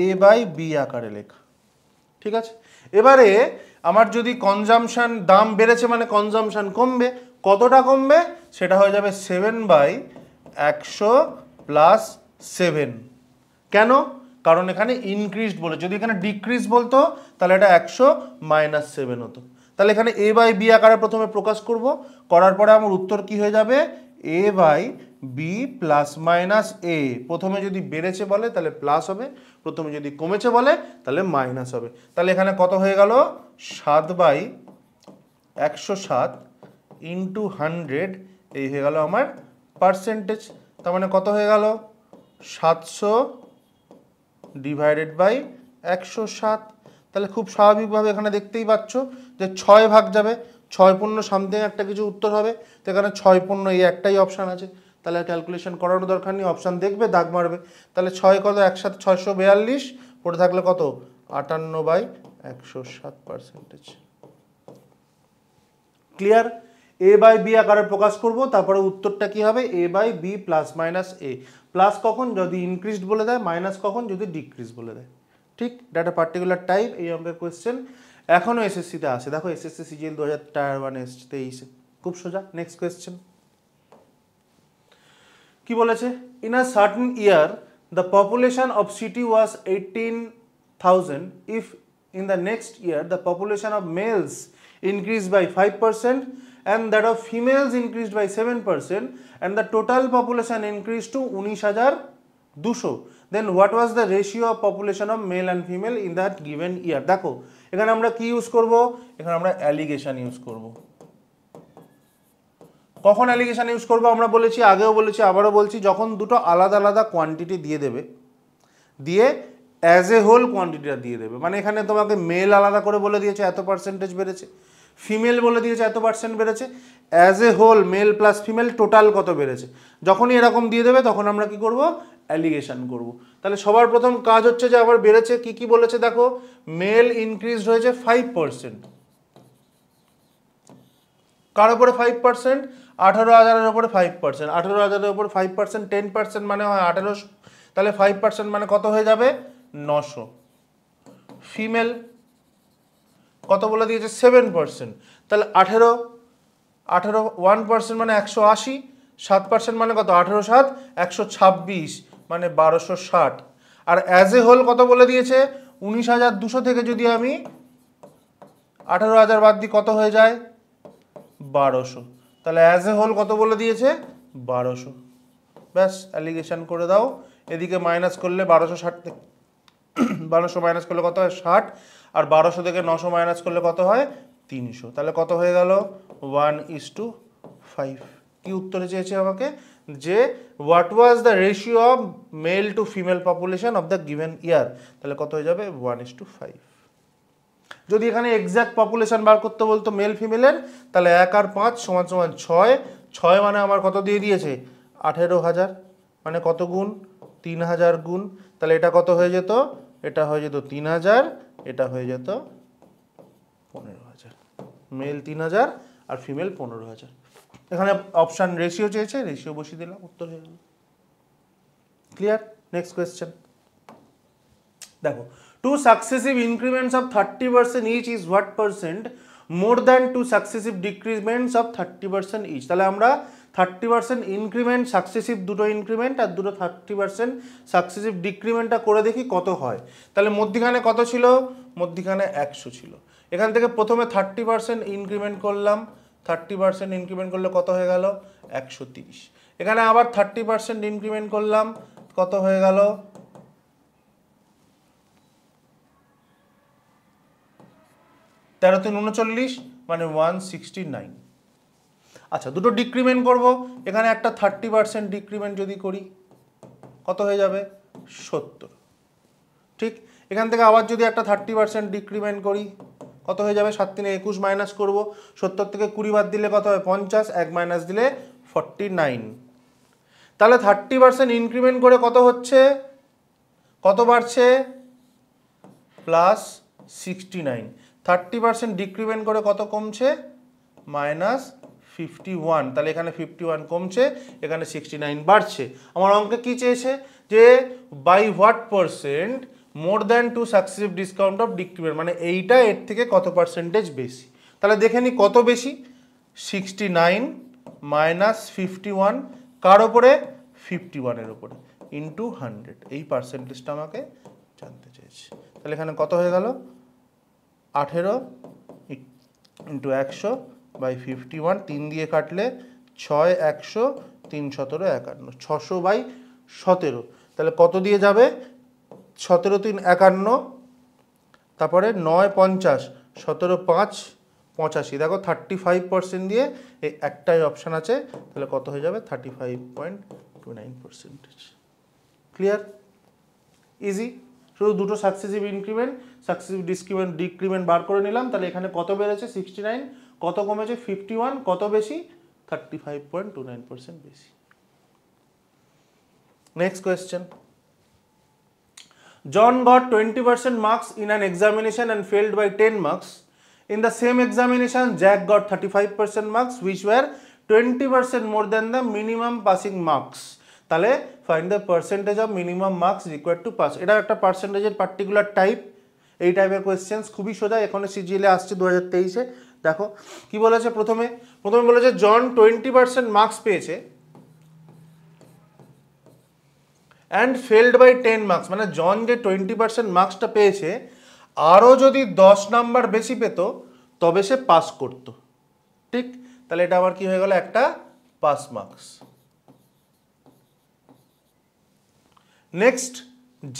এ বাই বি আকারে লেখা ঠিক আছে এবারে আমার যদি কনজামশান দাম বেড়েছে মানে কনজামশান কমবে কতটা কমবে সেটা হয়ে যাবে সেভেন বাই একশো প্লাস সেভেন কেন কারণ এখানে ইনক্রিজড বলে যদি এখানে ডিক্রিজ বলতো তাহলে এটা একশো মাইনাস সেভেন হতো তাহলে এখানে এ বাই বি আকারে প্রথমে প্রকাশ করব করার পরে আমার উত্তর কি হয়ে যাবে A by B plus minus A প্রথমে যদি বেড়েছে বলে তাহলে প্লাস হবে প্রথমে যদি কমেছে বলে তাহলে মাইনাস হবে তাহলে এখানে কত হয়ে গেল সাত বাই একশো সাত ইন্টু হান্ড্রেড এই হয়ে গেল আমার পার্সেন্টেজ তার মানে কত হয়ে গেল সাতশো ডিভাইডেড বাই একশো সাত তাহলে খুব স্বাভাবিকভাবে এখানে দেখতেই পাচ্ছ যে ছয় ভাগ যাবে ছয় পণ্য সামথিং একটা কিছু উত্তর হবে তো এখানে ছয় পণ্য এই একটাই অপশান আছে তাহলে ক্যালকুলেশন করানোর দরকার নেই অপশান দেখবে দাগ মারবে তাহলে ছয় কত একসাথে ছয়শো বিয়াল্লিশ পড়ে থাকলে কত আটান্ন বাই একশো সাত percentage clear A by B আকারে প্রকাশ করব তারপরে উত্তরটা কি হবে A by B plus minus A plus কখন যদি ইনক্রিজড বলে দেয় মাইনাস কখন যদি ডিক্রিজ বলে দেয় ঠিক ডাটা পার্টিকুলার টাইপ এই অঙ্কের কোয়েশ্চেন এখনও এসএসসিতে আসে দেখো এসএসসি সিজিএল দু হাজার টায়ার ওয়ান এস তেইশে খুব সোজা নেক্সট কোয়েশ্চেন কি বলেছে in a certain year the population of city was eighteen thousand if in the year the population population males males by five percent and that of females increased by 7% and the total population increased to 19,200. Then what was the ratio of population of male and female in that given year? দেখো এখানে আমরা কি use করব এখানে আমরা allegation use করব কখন allegation use করব আমরা বলেছি আগেও বলেছি আবারও বলছি যখন দুটো আলাদা আলাদা কোয়ান্টিটি দিয়ে দেবে দিয়ে অ্যাজ এ হোল কোয়ান্টিটিটা দিয়ে দেবে মানে এখানে তোমাকে মেল আলাদা করে বলে দিয়েছে এত পার্সেন্টেজ বেড়েছে ফিমেল বলে দিয়েছে এত পার্সেন্ট বেড়েছে as a whole male plus female total কত বেড়েছে যখনই এরকম দিয়ে দেবে তখন আমরা কি করব অ্যালিগেশন করব তাহলে সবার প্রথম কাজ হচ্ছে যে আবার বেড়েছে কি কি বলেছে দেখো মেল ইনক্রিজড হয়েছে ফাইভ পার্সেন্ট কার ওপরে ফাইভ পার্সেন্ট আঠারো হাজারের ওপরে ফাইভ পার্সেন্ট আঠারো হাজারের ওপরে ফাইভ পার্সেন্ট টেন পার্সেন্ট মানে হয় আঠারোশো তাহলে ফাইভ পার্সেন্ট মানে কত হয়ে যাবে নশো ফিমেল কত বলে দিয়েছে সেভেন পার্সেন্ট তাহলে আঠেরো আঠেরো ওয়ান পার্সেন্ট মানে একশো আশি সাত পার্সেন্ট মানে কত আঠেরো সাত একশো ছাব্বিশ মানে বারোশো ষাট আর অ্যাজ এ হোল কত বলে দিয়েছে উনিশ হাজার দুশো থেকে যদি আমি আঠেরো হাজার বাদ দিই কত হয়ে যায় বারোশো তাহলে অ্যাজ এ হোল কত বলে দিয়েছে বারোশো ব্যাস অ্যালিগেশন করে দাও এদিকে মাইনাস করলে বারোশো ষাট বারোশো মাইনাস করলে কত হয় ষাট আর বারোশো থেকে নশো মাইনাস করলে কত হয় তিনশো তাহলে কত হয়ে গেল ওয়ান ইস টু ফাইভ কি উত্তরে চেয়েছে আমাকে যে what was the ratio of male to female population of the given year তাহলে কত হয়ে যাবে ওয়ান ইস টু ফাইভ যদি এখানে এক্স্যাক্ট পপুলেশন বার করতে বলতো মেল ফিমেলের তাহলে এক আর পাঁচ সমান সমান ছয় ছয় মানে আমার কত দিয়ে দিয়েছে আঠেরো হাজার মানে কত গুণ তিন হাজার গুণ তাহলে এটা কত হয়ে যেত এটা হয়ে যেত তিন হাজার এটা হয়ে যেত পনেরো হাজার মেল তিন হাজার আর ফিমেল পনেরো হাজার এখানে অপশান রেশিও চেয়েছে রেশিও বসিয়ে দিলাম উত্তর হয়ে গেল ক্লিয়ার নেক্সট কোয়েশ্চেন দেখো two successive increments of thirty percent each is what percent more than two successive decrements of thirty percent each তাহলে আমরা থার্টি পার্সেন্ট ইনক্রিমেন্ট সাকসেসিভ দুটো ইনক্রিমেন্ট আর দুটো থার্টি পার্সেন্ট সাকসেসিভ ডিক্রিমেন্টটা করে দেখি কত হয় তাহলে মধ্যিখানে কত ছিল মধ্যিখানে একশো ছিল এখান থেকে প্রথমে থার্টি পার্সেন্ট ইনক্রিমেন্ট করলাম থার্টি পার্সেন্ট ইনক্রিমেন্ট করলে কত হয়ে গেল একশো তিরিশ এখানে আবার থার্টি পার্সেন্ট ইনক্রিমেন্ট করলাম কত হয়ে গেল তিন উনচল্লিশ মানে ওয়ান সিক্সটি নাইন আচ্ছা দুটো ডিক্রিমেন্ট করব এখানে একটা থার্টি পার্সেন্ট ডিক্রিমেন্ট যদি করি কত হয়ে যাবে সত্তর ঠিক এখান থেকে আবার যদি একটা থার্টি পার্সেন্ট ডিক্রিমেন্ট করি কত হয়ে যাবে সাত তিনে একুশ মাইনাস করবো সত্তর থেকে কুড়ি বাদ দিলে কত হবে পঞ্চাশ এক মাইনাস দিলে ফর্টি নাইন তাহলে থার্টি পার্সেন্ট ইনক্রিমেন্ট করে কত হচ্ছে কত বাড়ছে plus sixty nine thirty percent decrement করে কত কমছে মাইনাস ফিফটি ওয়ান তাহলে এখানে ফিফটি ওয়ান কমছে এখানে সিক্সটি নাইন বাড়ছে আমার অঙ্কে কী চেয়েছে যে by what percent more than two successive discount of decrement মানে এইটা এর থেকে কত পার্সেন্টেজ বেশি তাহলে দেখে নিই কত বেশি sixty nine minus fifty one কার ওপরে ফিফটি ওয়ানের ওপরে ইন্টু হান্ড্রেড এই পার্সেন্টেজটা আমাকে জানতে চেয়েছে তাহলে এখানে কত হয়ে গেল আঠেরো ইন্টু একশো বাই ফিফটি ওয়ান তিন দিয়ে কাটলে ছয় একশো তিন সতেরো একান্ন ছশো বাই সতেরো তাহলে কত দিয়ে যাবে সতেরো তিন একান্ন তারপরে নয় পঞ্চাশ সতেরো পাঁচ পঁচাশি দেখো থার্টি ফাইভ পার্সেন্ট দিয়ে এই একটাই অপশান আছে তাহলে কত হয়ে যাবে thirty five point two nine percentage clear easy শুধু দুটো successive increment successive decrement decrement বার করে নিলাম তাহলে এখানে কত বেড়েছে সিক্সটি নাইন কত কমেছে ফিফটি ওয়ান কত বেশি thirty five point two nine percent বেশি next question John got twenty percent marks in an examination and failed by ten marks the same examination Jack same thirty five percent marks marks, were twenty percent more than the minimum passing marks তাহলে find the percentage of minimum marks require to pass এটা একটা পার্সেন্টেজের particular type এই টাইপের questions খুবই সোজা এখানে সিজিএলে আসছে দু হাজার তেইশে দেখো কি বলেছে প্রথমে প্রথমে বলেছে জন টোয়েন্টি পার্সেন্ট মার্কস পেয়েছে and failed by ten marks মানে জন যে টোয়েন্টি পার্সেন্ট মার্কসটা পেয়েছে আরও যদি দশ নাম্বার বেশি পেত তবে সে পাস করত ঠিক তাহলে এটা আমার কি হয়ে গেল একটা পাস মার্কস নেক্সট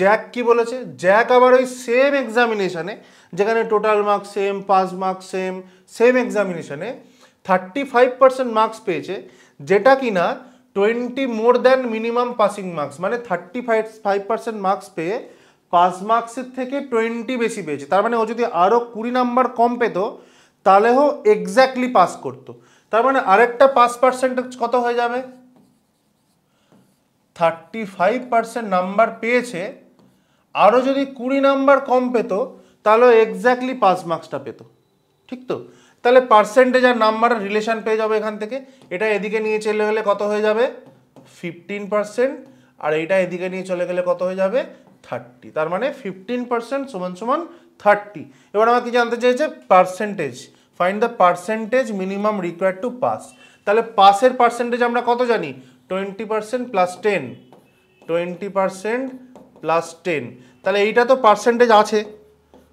জ্যাক কি বলেছে জ্যাক আবার ওই সেম এক্সামিনেশানে যেখানে total marks same pass marks same same এক্সামিনেশনে থার্টি ফাইভ পার্সেন্ট মার্কস পেয়েছে যেটা কিনা twenty more than minimum passing marks মানে thirty five five percent marks পেয়ে পাস মার্কসের থেকে টোয়েন্টি বেশি পেয়েছে তার মানে ও যদি আরও কুড়ি নাম্বার কম পেত তাহলেও এক্স্যাক্টলি পাস করতো তার মানে আরেকটা পাস পার্সেন্টেজ কত হয়ে যাবে থার্টি ফাইভ পার্সেন্ট নাম্বার পেয়েছে আরও যদি কুড়ি নাম্বার কম পেতো তাহলে এক্স্যাক্টলি পাস মার্কসটা পেত ঠিক তো তাহলে পার্সেন্টেজ আর নাম্বার রিলেশন পেয়ে যাবে এখান থেকে এটা এদিকে নিয়ে চলে গেলে কত হয়ে যাবে ফিফটিন পার্সেন্ট আর এইটা এদিকে নিয়ে চলে গেলে কত হয়ে যাবে থার্টি তার মানে ফিফটিন পার্সেন্ট সমান সমান থার্টি এবার আমাকে জানতে চাইছে percentage find the percentage minimum required to pass তাহলে পাসের পার্সেন্টেজ আমরা কত জানি twenty percent plus ten twenty percent plus ten তাহলে এইটা তো পার্সেন্টেজ আছে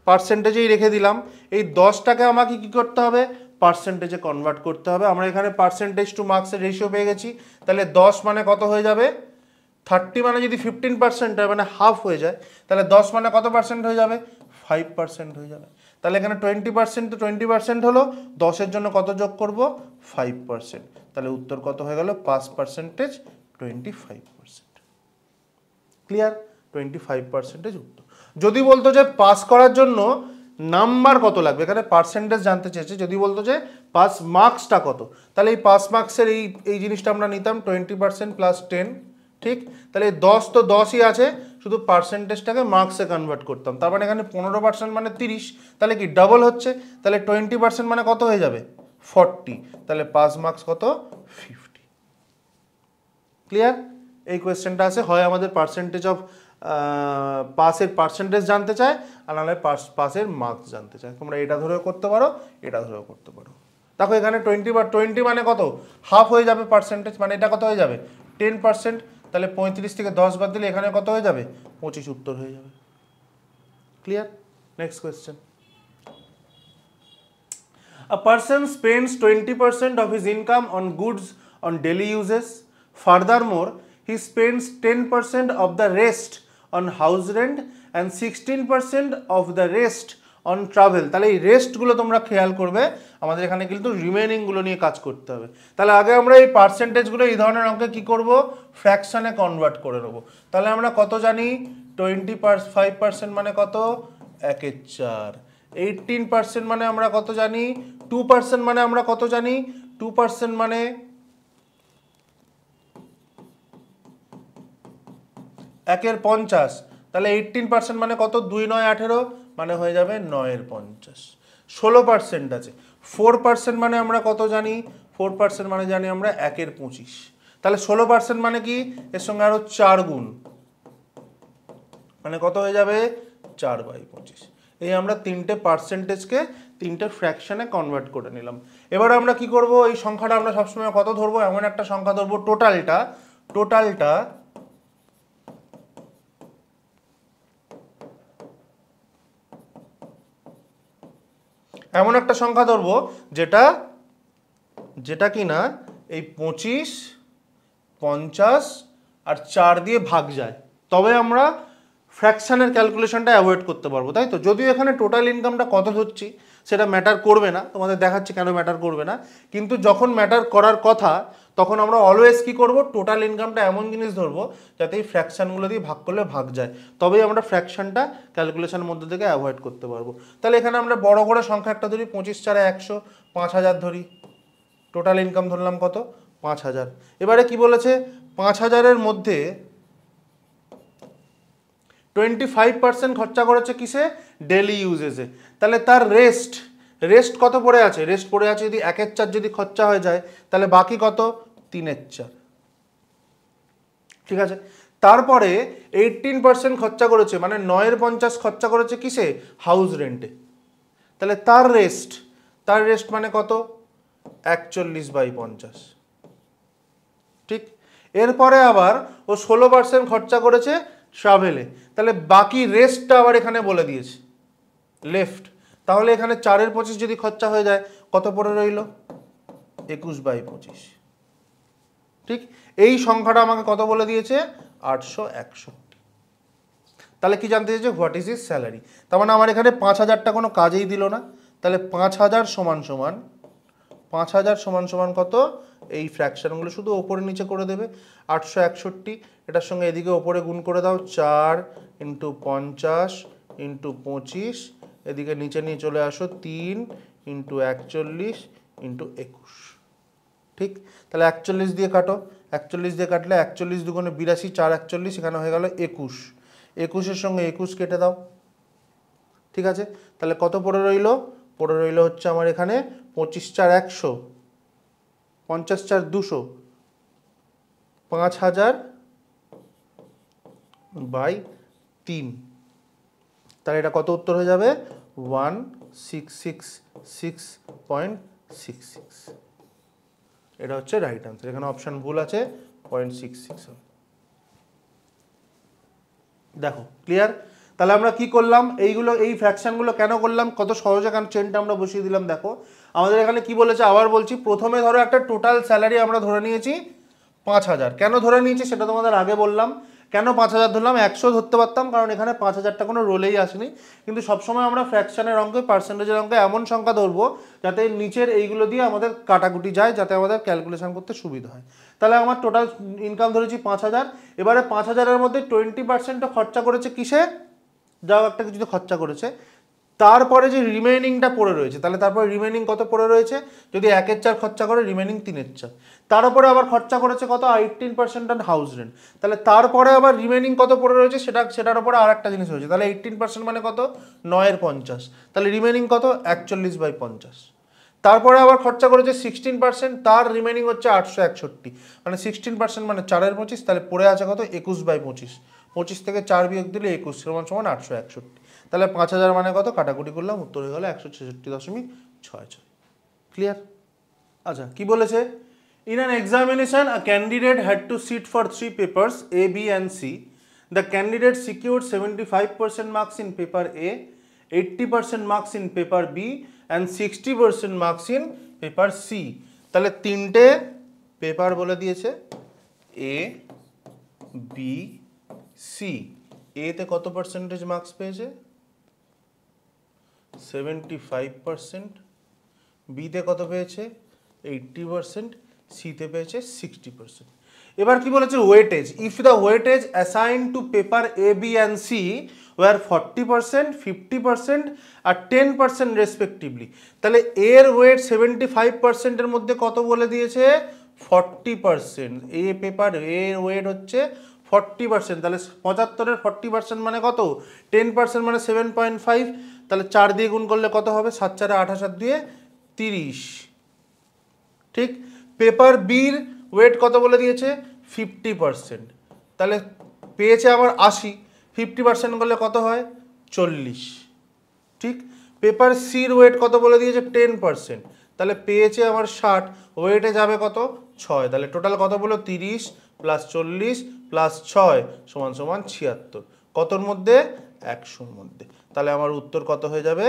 পার্সেন্টেজেই রেখে দিলাম এই দশটাকে আমাকে কি করতে হবে পার্সেন্টেজে কনভার্ট করতে হবে আমরা এখানে পার্সেন্টেজ টু মার্কসের রেশিও পেয়ে গেছি তাহলে দশ মানে কত হয়ে যাবে থার্টি মানে যদি ফিফটিন পার্সেন্ট হয় মানে হাফ হয়ে যায় তাহলে দশ মানে কত পার্সেন্ট হয়ে যাবে ফাইভ পার্সেন্ট হয়ে যাবে তাহলে এখানে টোয়েন্টি পার্সেন্ট তো টোয়েন্টি পার্সেন্ট হলো দশের জন্য কত যোগ করব ফাইভ পার্সেন্ট তাহলে উত্তর কত হয়ে গেল পাঁচ percentage twenty five percent clear twenty five percentage উত্তর যদি বলতো যে পাস করার জন্য নাম্বার কত লাগবে এখানে পার্সেন্টেজ জানতে চেয়েছে যদি বলতো যে পাস মার্কসটা কত তাহলে এই পাস মার্কসের এই এই জিনিসটা আমরা নিতাম টোয়েন্টি পার্সেন্ট প্লাস টেন ঠিক তাহলে দশ তো দশই আছে শুধু পার্সেন্টেজটাকে মার্কসে কনভার্ট করতাম তার মানে এখানে পনেরো পার্সেন্ট মানে তিরিশ তাহলে কি ডাবল হচ্ছে তাহলে টোয়েন্টি পার্সেন্ট মানে কত হয়ে যাবে ফর্টি তাহলে পাস মার্কস কত ফিফটি ক্লিয়ার এই কোয়েশ্চেনটা আছে হয় আমাদের পার্সেন্টেজ অফ পাসের পার্সেন্টেজ জানতে চায় আর নাহলে পাসের মার্কস জানতে চায় তোমরা এটা ধরেও করতে পারো এটা ধরেও করতে পারো দেখো এখানে টোয়েন্টি বা টোয়েন্টি মানে কত হাফ হয়ে যাবে পার্সেন্টেজ মানে এটা কত হয়ে যাবে টেন পার্সেন্ট তাহলে পঁয়ত্রিশ থেকে দশ বাদ দিলে এখানে কত হয়ে যাবে পঁচিশ উত্তর হয়ে যাবে clear next question twenty percent of his income on goods on daily uses furthermore he spends ten percent of the rest on house rent and sixteen percent of the rest on travel তাহলে এই রেস্টগুলো তোমরা খেয়াল করবে আমাদের এখানে কিন্তু রিমেনিংগুলো নিয়ে কাজ করতে হবে তাহলে আগে আমরা এই পার্সেন্টেজগুলো এই ধরনের অঙ্কে কী করব ফ্র্যাকশানে কনভার্ট করে নেবো তাহলে আমরা কত জানি টোয়েন্টি ফাইভ পার্সেন্ট মানে কত একের চার এইটিন পার্সেন্ট মানে আমরা কত জানি টু পার্সেন্ট মানে আমরা কত জানি টু পার্সেন্ট মানে একের পঞ্চাশ তাহলে এইটিন পার্সেন্ট মানে কত দুই নয় আঠেরো মানে হয়ে যাবে নয়ের পঞ্চাশ ষোলো পার্সেন্ট আছে ফোর পার্সেন্ট মানে আমরা কত জানি ফোর পার্সেন্ট মানে জানি আমরা একের পঁচিশ তাহলে ষোলো পার্সেন্ট মানে কি এর সঙ্গে আরও চার গুণ মানে কত হয়ে যাবে চার বাই পঁচিশ এই আমরা তিনটে পার্সেন্টেজকে তিনটে ফ্র্যাকশানে কনভার্ট করে নিলাম এবার আমরা কি করব এই সংখ্যাটা আমরা সবসময় কত ধরবো এমন একটা সংখ্যা ধরবো টোটালটা টোটালটা এমন একটা সংখ্যা ধরব যেটা যেটা কি না এই পঁচিশ পঞ্চাশ আর চার দিয়ে ভাগ যায় তবে আমরা ফ্র্যাকশানের ক্যালকুলেশনটা অ্যাভয়েড করতে পারবো তাই তো যদিও এখানে টোটাল ইনকামটা কত ধরছি সেটা ম্যাটার করবে না তোমাদের দেখাচ্ছে কেন ম্যাটার করবে না কিন্তু যখন ম্যাটার করার কথা তখন আমরা অলওয়েজ কি করব টোটাল ইনকামটা এমন জিনিস ধরবো যাতে এই ফ্র্যাকশানগুলো দিয়ে ভাগ করলে ভাগ যায় তবেই আমরা ফ্র্যাকশানটা ক্যালকুলেশনের মধ্যে থেকে অ্যাভয়েড করতে পারবো তাহলে এখানে আমরা বড় করে সংখ্যা একটা ধরি পঁচিশ চারে একশো পাঁচ হাজার ধরি টোটাল ইনকাম ধরলাম কত পাঁচ হাজার এবারে কি বলেছে পাঁচ হাজারের মধ্যে টোয়েন্টি ফাইভ পার্সেন্ট খরচা করেছে কিসে ডেলি ইউজেসে তাহলে তার রেস্ট রেস্ট কত পড়ে আছে রেস্ট পড়ে আছে যদি একের চার যদি খরচা হয়ে যায় তাহলে বাকি কত তিনের চার ঠিক আছে তারপরে এইটিন পার্সেন্ট খরচা করেছে মানে নয়ের পঞ্চাশ খরচা করেছে কিসে হাউস রেন্টে তাহলে তার রেস্ট তার রেস্ট মানে কত একচল্লিশ বাই পঞ্চাশ ঠিক এরপরে আবার ও ষোলো পার্সেন্ট খরচা করেছে ট্রাভেলে তাহলে বাকি রেস্টটা আবার এখানে বলে দিয়েছে লেফট তাহলে এখানে চারের পঁচিশ যদি খরচা হয়ে যায় কত পরে রইল একুশ বাই পঁচিশ ঠিক এই সংখ্যাটা আমাকে কত বলে দিয়েছে আটশো একষট্টি তাহলে কি জানতে চাইছে হোয়াট ইজ ইজ স্যালারি তার মানে আমার এখানে পাঁচ হাজারটা কোনো কাজেই দিল না তাহলে পাঁচ হাজার সমান সমান পাঁচ হাজার সমান সমান কত এই ফ্র্যাকশানগুলো শুধু ওপরে নিচে করে দেবে আটশো একষট্টি এটার সঙ্গে এদিকে ওপরে গুণ করে দাও চার ইন্টু পঞ্চাশ ইন্টু পঁচিশ এদিকে নিচে নিয়ে চলে আসো তিন ইন্টু একচল্লিশ ইন্টু একুশ ঠিক তাহলে একচল্লিশ দিয়ে কাটো একচল্লিশ দিয়ে কাটলে একচল্লিশ দুগুণে বিরাশি চার একচল্লিশ এখানে হয়ে গেল একুশ একুশের সঙ্গে একুশ কেটে দাও ঠিক আছে তাহলে কত পড়ে রইল পড়ে রইল হচ্ছে আমার এখানে পঁচিশ চার একশো পঞ্চাশ চার দুশো পাঁচ হাজার বাই তিন তাহলে এটা কত উত্তর হয়ে যাবে one six six six point six six এটা হচ্ছে রাইট আনসার এখানে অপশান ভুল আছে পয়েন্ট সিক্স সিক্স দেখো ক্লিয়ার তাহলে আমরা কি করলাম এইগুলো এই ফ্যাকশানগুলো কেন করলাম কত সহজে কেন চেনটা আমরা বসিয়ে দিলাম দেখো আমাদের এখানে কি বলেছে আবার বলছি প্রথমে ধরো একটা টোটাল স্যালারি আমরা ধরে নিয়েছি পাঁচ হাজার কেন ধরে নিয়েছি সেটা তোমাদের আগে বললাম কেন পাঁচ হাজার ধরলাম একশো ধরতে পারতাম কারণ এখানে পাঁচ হাজারটা কোনো রোলেই আসেনি কিন্তু সবসময় আমরা ফ্র্যাকশানের অঙ্কে পার্সেন্টেজের অঙ্কে এমন সংখ্যা ধরবো যাতে নিচের এইগুলো দিয়ে আমাদের কাটাকুটি যায় যাতে আমাদের ক্যালকুলেশন করতে সুবিধা হয় তাহলে আমার টোটাল ইনকাম ধরেছি পাঁচ হাজার এবারে পাঁচ হাজারের মধ্যে টোয়েন্টি পার্সেন্টটা খরচা করেছে কিসে যাও একটা কিছু খরচা করেছে তারপরে যে রিমেনিংটা পড়ে রয়েছে তাহলে তারপরে রিমেনিং কত পড়ে রয়েছে যদি একের চার খরচা করে রিমেনিং তিনের চার তার উপরে আবার খরচা করেছে কত eighteen percent on house rent তাহলে তারপরে আবার রিমেনিং কত পড়ে রয়েছে সেটা সেটার উপরে আর একটা জিনিস রয়েছে তাহলে এইটিন পার্সেন্ট মানে কত নয়ের পঞ্চাশ তাহলে রিমেনিং কত একচল্লিশ বাই পঞ্চাশ তারপরে আবার খরচা করেছে সিক্সটিন পার্সেন্ট তার রিমেনিং হচ্ছে আটশো একষট্টি মানে সিক্সটিন পার্সেন্ট মানে চারের পঁচিশ তাহলে পড়ে আছে কত একুশ বাই পঁচিশ পঁচিশ থেকে চার বিয়োগ দিলে একুশ সমান সমান আটশো একষট্টি তাহলে পাঁচ হাজার মানে কত কাটাকুটি করলাম উত্তর হয়ে গেল একশো ছেষট্টি দশমিক ছয় ছয় ক্লিয়ার আচ্ছা কি বলেছে in an examination a candidate had to sit for three papers A B and C the candidate secure seventy five percent marks in paper A eighty percent marks in paper B and sixty percent marks in paper C তাহলে তিনটে paper বলে দিয়েছে A B C এতে কত percentage marks পেয়েছে seventy five percent বিতে কত পেয়েছে এইট্টি পারসেন্ট সিতে পেয়েছে সিক্সটি পারসেন্ট এবার কি বলেছে weightage if the weightage assign to paper A B and C were forty percent fifty percent আর টেন পারসেন্ট রেসপেক্টিভলি তাহলে এর ওয়েট সেভেন্টি ফাইভ পারসেন্টের মধ্যে কত বলে দিয়েছে ফর্টি পারসেন্ট এ পেপার এর ওয়েট হচ্ছে ফর্টি পারসেন্ট তাহলে পঁচাত্তরের ফর্টি পারসেন্ট মানে কত টেন পারসেন্ট মানে সেভেন পয়েন্ট ফাইভ তাহলে চার দিয়ে গুণ করলে কত হবে সাত চারে আঠাশ আর দিয়ে তিরিশ ঠিক পেপার বির ওয়েট কত বলে দিয়েছে ফিফটি পারসেন্ট তাহলে পেয়েছে আমার আশি ফিফটি পারসেন্ট করলে কত হয় চল্লিশ ঠিক পেপার সির ওয়েট কত বলে দিয়েছে টেন পারসেন্ট তাহলে পেয়েছে আমার ষাট ওয়েটে যাবে কত ছয় তাহলে টোটাল কত বলো তিরিশ প্লাস চল্লিশ প্লাস ছয় সমান সমান ছিয়াত্তর কতর মধ্যে একশোর মধ্যে তাহলে আমার উত্তর কত হয়ে যাবে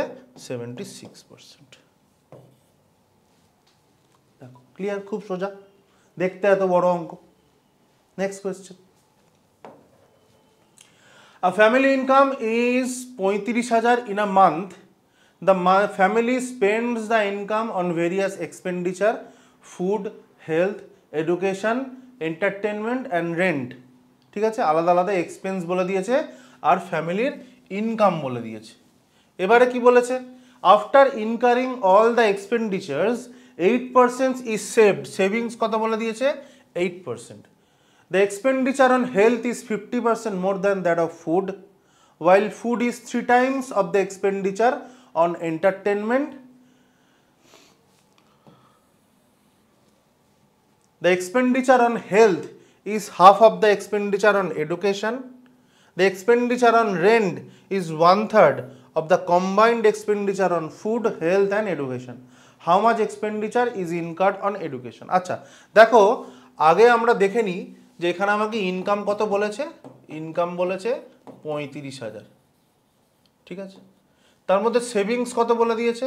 সেভেন্টি সিক্স পার্সেন্ট দেখো ক্লিয়ার খুব সোজা দেখতে এত বড় অঙ্ক next question a family income is পঁয়ত্রিশ হাজার in a month the family spends the income on various expenditure food health education entertainment and rent ঠিক আছে আলাদা আলাদা এক্সপেন্স বলে দিয়েছে আর ফ্যামিলির ইনকাম বলে দিয়েছে এবারে কি বলেছে after incurring all the expenditures eight percent is saved savings কত বলে দিয়েছে eight percent the expenditure on health is fifty percent more than that of food while food is three times of the expenditure on entertainment the expenditure on health is half of the expenditure on education the expenditure on rent is one third of the combined expenditure on food, health and education. How much expenditure is incurred on education? আচ্ছা দেখো আগে আমরা দেখে নিই যে এখানে আমাকে income কত বলেছে ইনকাম বলেছে পঁয়ত্রিশ হাজার ঠিক আছে তার মধ্যে সেভিংস কত বলে দিয়েছে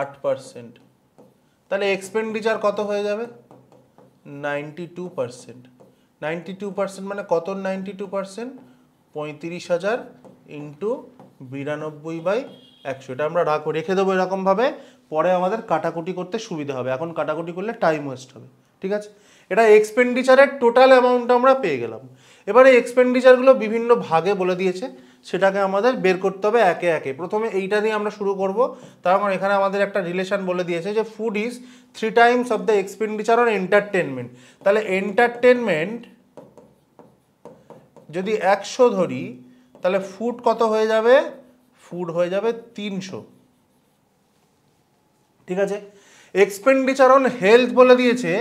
আট পারসেন্ট তাহলে এক্সপেন্ডিচার কত হয়ে যাবে ninety two percent ninety two percent মানে কত নাইনটি টু পার্সেন্ট পঁয়ত্রিশ হাজার ইন্টু বিরানব্বই বাই একশো এটা আমরা রাখো রেখে দেবো এরকমভাবে পরে আমাদের কাটাকুটি করতে সুবিধা হবে এখন কাটাকুটি করলে টাইম ওয়েস্ট হবে ঠিক আছে এটা এক্সপেন্ডিচারের টোটাল অ্যামাউন্ট আমরা পেয়ে গেলাম এবারে এক্সপেন্ডিচারগুলো বিভিন্ন ভাগে বলে দিয়েছে সেটাকে আমাদের বের করতে হবে একে একে প্রথমে এইটা দিয়ে আমরা শুরু করব তার কারণ মানে এখানে আমাদের একটা রিলেশন বলে দিয়েছে যে food is three times of the expenditure on entertainment তাহলে এন্টারটেনমেন্ট যদি একশো ধরি তাহলে ফুড কত হয়ে যাবে ফুড হয়ে যাবে তিনশো ঠিক আছে এক্সপেন্ডিচার অন হেলথ বলে দিয়েছে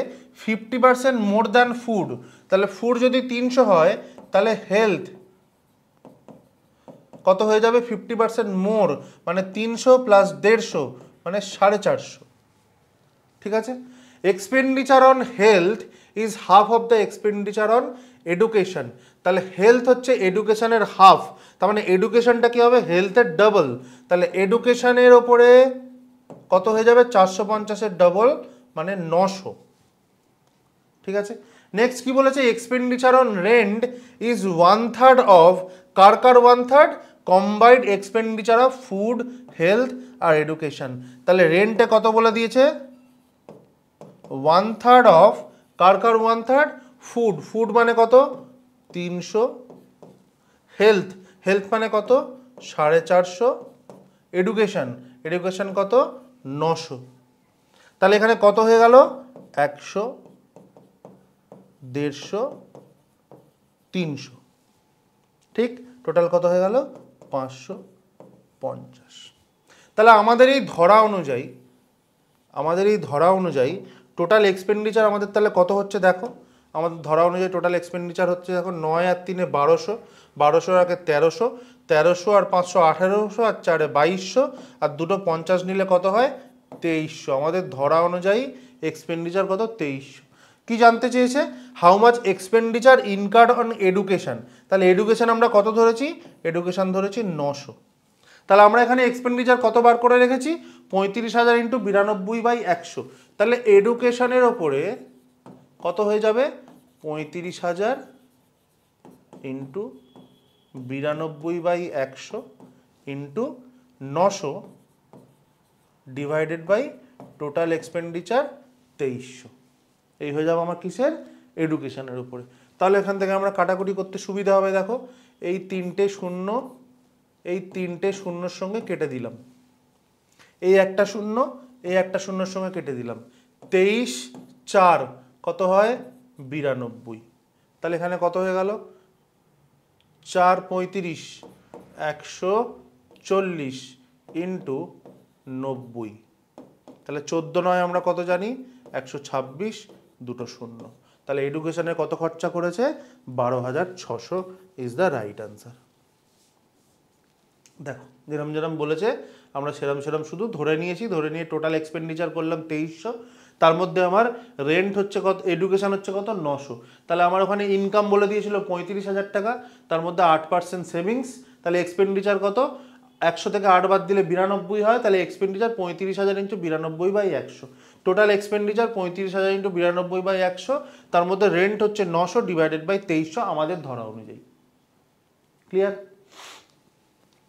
fifty percent more than food তাহলে ফুড যদি তিনশো হয় তাহলে হেলথ কত হয়ে যাবে ফিফটি পার্সেন্ট মোর মানে তিনশো প্লাস দেড়শো মানে সাড়ে চারশো ঠিক আছে expenditure on health is half of the expenditure on education তাহলে হেলথ হচ্ছে এডুকেশনের হাফ তার মানে এডুকেশনটা কী হবে হেলথের ডবল তাহলে এডুকেশনের ওপরে কত হয়ে যাবে চারশো পঞ্চাশের ডবল মানে নশো ঠিক আছে নেক্সট কি বলেছে expenditure on rent is one third of কার কার one third combined expenditure of food health আর এডুকেশন তাহলে রেন্টে কত বলে দিয়েছে ওয়ান থার্ড অফ কার কার ওয়ান থার্ড ফুড ফুড মানে কত তিনশো হেলথ হেলথ মানে কত সাড়ে চারশো এডুকেশন এডুকেশন কত নশো তাহলে এখানে কত হয়ে গেল একশো দেড়শো তিনশো ঠিক টোটাল কত হয়ে গেল পাঁচশো পঞ্চাশ তাহলে আমাদের এই ধরা অনুযায়ী আমাদের এই ধরা অনুযায়ী টোটাল এক্সপেন্ডিচার আমাদের তাহলে কত হচ্ছে দেখো আমাদের ধরা অনুযায়ী টোটাল এক্সপেন্ডিচার হচ্ছে দেখো নয় আর তিনে বারোশো বারোশো আগে তেরোশো তেরোশো আর পাঁচশো আঠেরোশো আর চারে বাইশশো আর দুটো পঞ্চাশ নিলে কত হয় তেইশশো আমাদের ধরা অনুযায়ী এক্সপেন্ডিচার কত তেইশশো কি জানতে চেয়েছে how much expenditure incurred on education তাহলে এডুকেশান আমরা কত ধরেছি এডুকেশান ধরেছি নশো তাহলে আমরা এখানে এক্সপেন্ডিচার কত বার করে রেখেছি পঁয়ত্রিশ হাজার ইন্টু বিরানব্বই বাই একশো তাহলে এডুকেশানের ওপরে কত হয়ে যাবে পঁয়ত্রিশ হাজার ইন্টু বিরানব্বই বাই একশো ইন্টু নশো ডিভাইডেড বাই টোটাল এক্সপেন্ডিচার তেইশশো এই হয়ে যাবে আমার কিসের এডুকেশানের উপরে তাহলে এখান থেকে আমরা কাটাকুটি করতে সুবিধা হবে দেখো এই তিনটে শূন্য এই তিনটে শূন্যর সঙ্গে কেটে দিলাম এই একটা শূন্য এই একটা শূন্যর সঙ্গে কেটে দিলাম তেইশ চার কত হয় বিরানব্বই তাহলে এখানে কত হয়ে গেল চার পঁয়ত্রিশ একশো চল্লিশ ইন্টু নব্বই তাহলে চোদ্দো নয় আমরা কত জানি একশো ছাব্বিশ দুটো শূন্য তাহলে এডুকেশনে কত খরচা করেছে বারো হাজার ছশো ইজ দ্য রাইট আনসার দেখো যেরম যেরম বলেছে আমরা সেরম সেরম শুধু ধরে নিয়েছি ধরে নিয়ে টোটাল এক্সপেন্ডিচার করলাম তেইশশো তার মধ্যে আমার রেন্ট হচ্ছে কত এডুকেশান হচ্ছে কত নশো তাহলে আমার ওখানে ইনকাম বলে দিয়েছিল পঁয়ত্রিশ হাজার টাকা তার মধ্যে আট পার্সেন্ট সেভিংস তাহলে এক্সপেন্ডিচার কত একশো থেকে আট বাদ দিলে বিরানব্বই হয় তাহলে এক্সপেন্ডিচার পঁয়ত্রিশ হাজার ইঞ্চু বিরানব্বই বাই একশো টোটাল এক্সপেন্ডিচার পঁয়ত্রিশ হাজার ইন্টু বিরানব্বই বাই একশো তার মধ্যে রেন্ট হচ্ছে নশো ডিভাইডেড বাই তেইশশো আমাদের ধরা অনুযায়ী ক্লিয়ার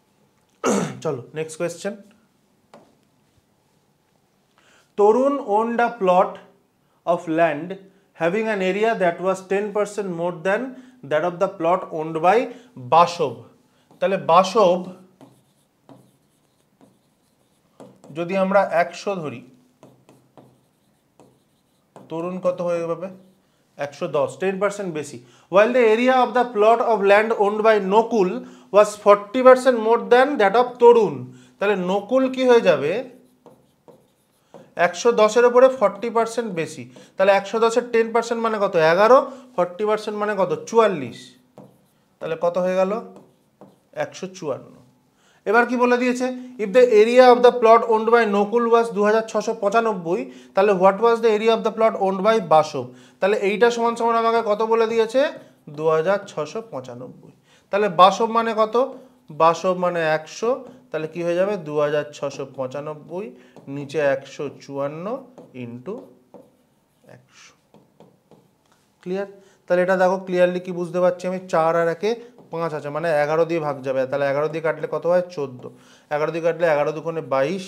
চলো next question Tarun own the plot of land having an area that was ten percent more than that of the plot owned by Basab তাহলে বাসব যদি আমরা একশো ধরি তরুণ কত হয়ে যাবে একশো দশ টেন পার্সেন্ট বেশি while the area of the plot of land owned by Nakul was forty percent more than that of Tarun তাহলে নকুল কি হয়ে যাবে একশো দশের ওপরে ফর্টি পার্সেন্ট বেশি তাহলে একশো দশের টেন পার্সেন্ট মানে কত এগারো ফর্টি পার্সেন্ট মানে কত চুয়াল্লিশ তাহলে কত হয়ে গেল একশো চুয়ান্ন এবার কি বলে দিয়েছে if the area of the plot owned by Nakul was দু হাজার তাহলে what was the area of the plot owned by Basab তাহলে এইটা সমান সমান আমাকে কত বলে দিয়েছে দু তাহলে বাসব মানে কত বাসব মানে একশো তাহলে কি হয়ে যাবে দু নিচে একশো চুয়ান্ন ইন্টু একশো ক্লিয়ার তাহলে এটা দেখো ক্লিয়ারলি কি বুঝতে পারছি আমি চার আর একে পাঁচ আছে মানে এগারো দিয়ে ভাগ যাবে তাহলে এগারো দিয়ে কাটলে কত হয় চোদ্দো এগারো দিয়ে কাটলে এগারো দুগুণে বাইশ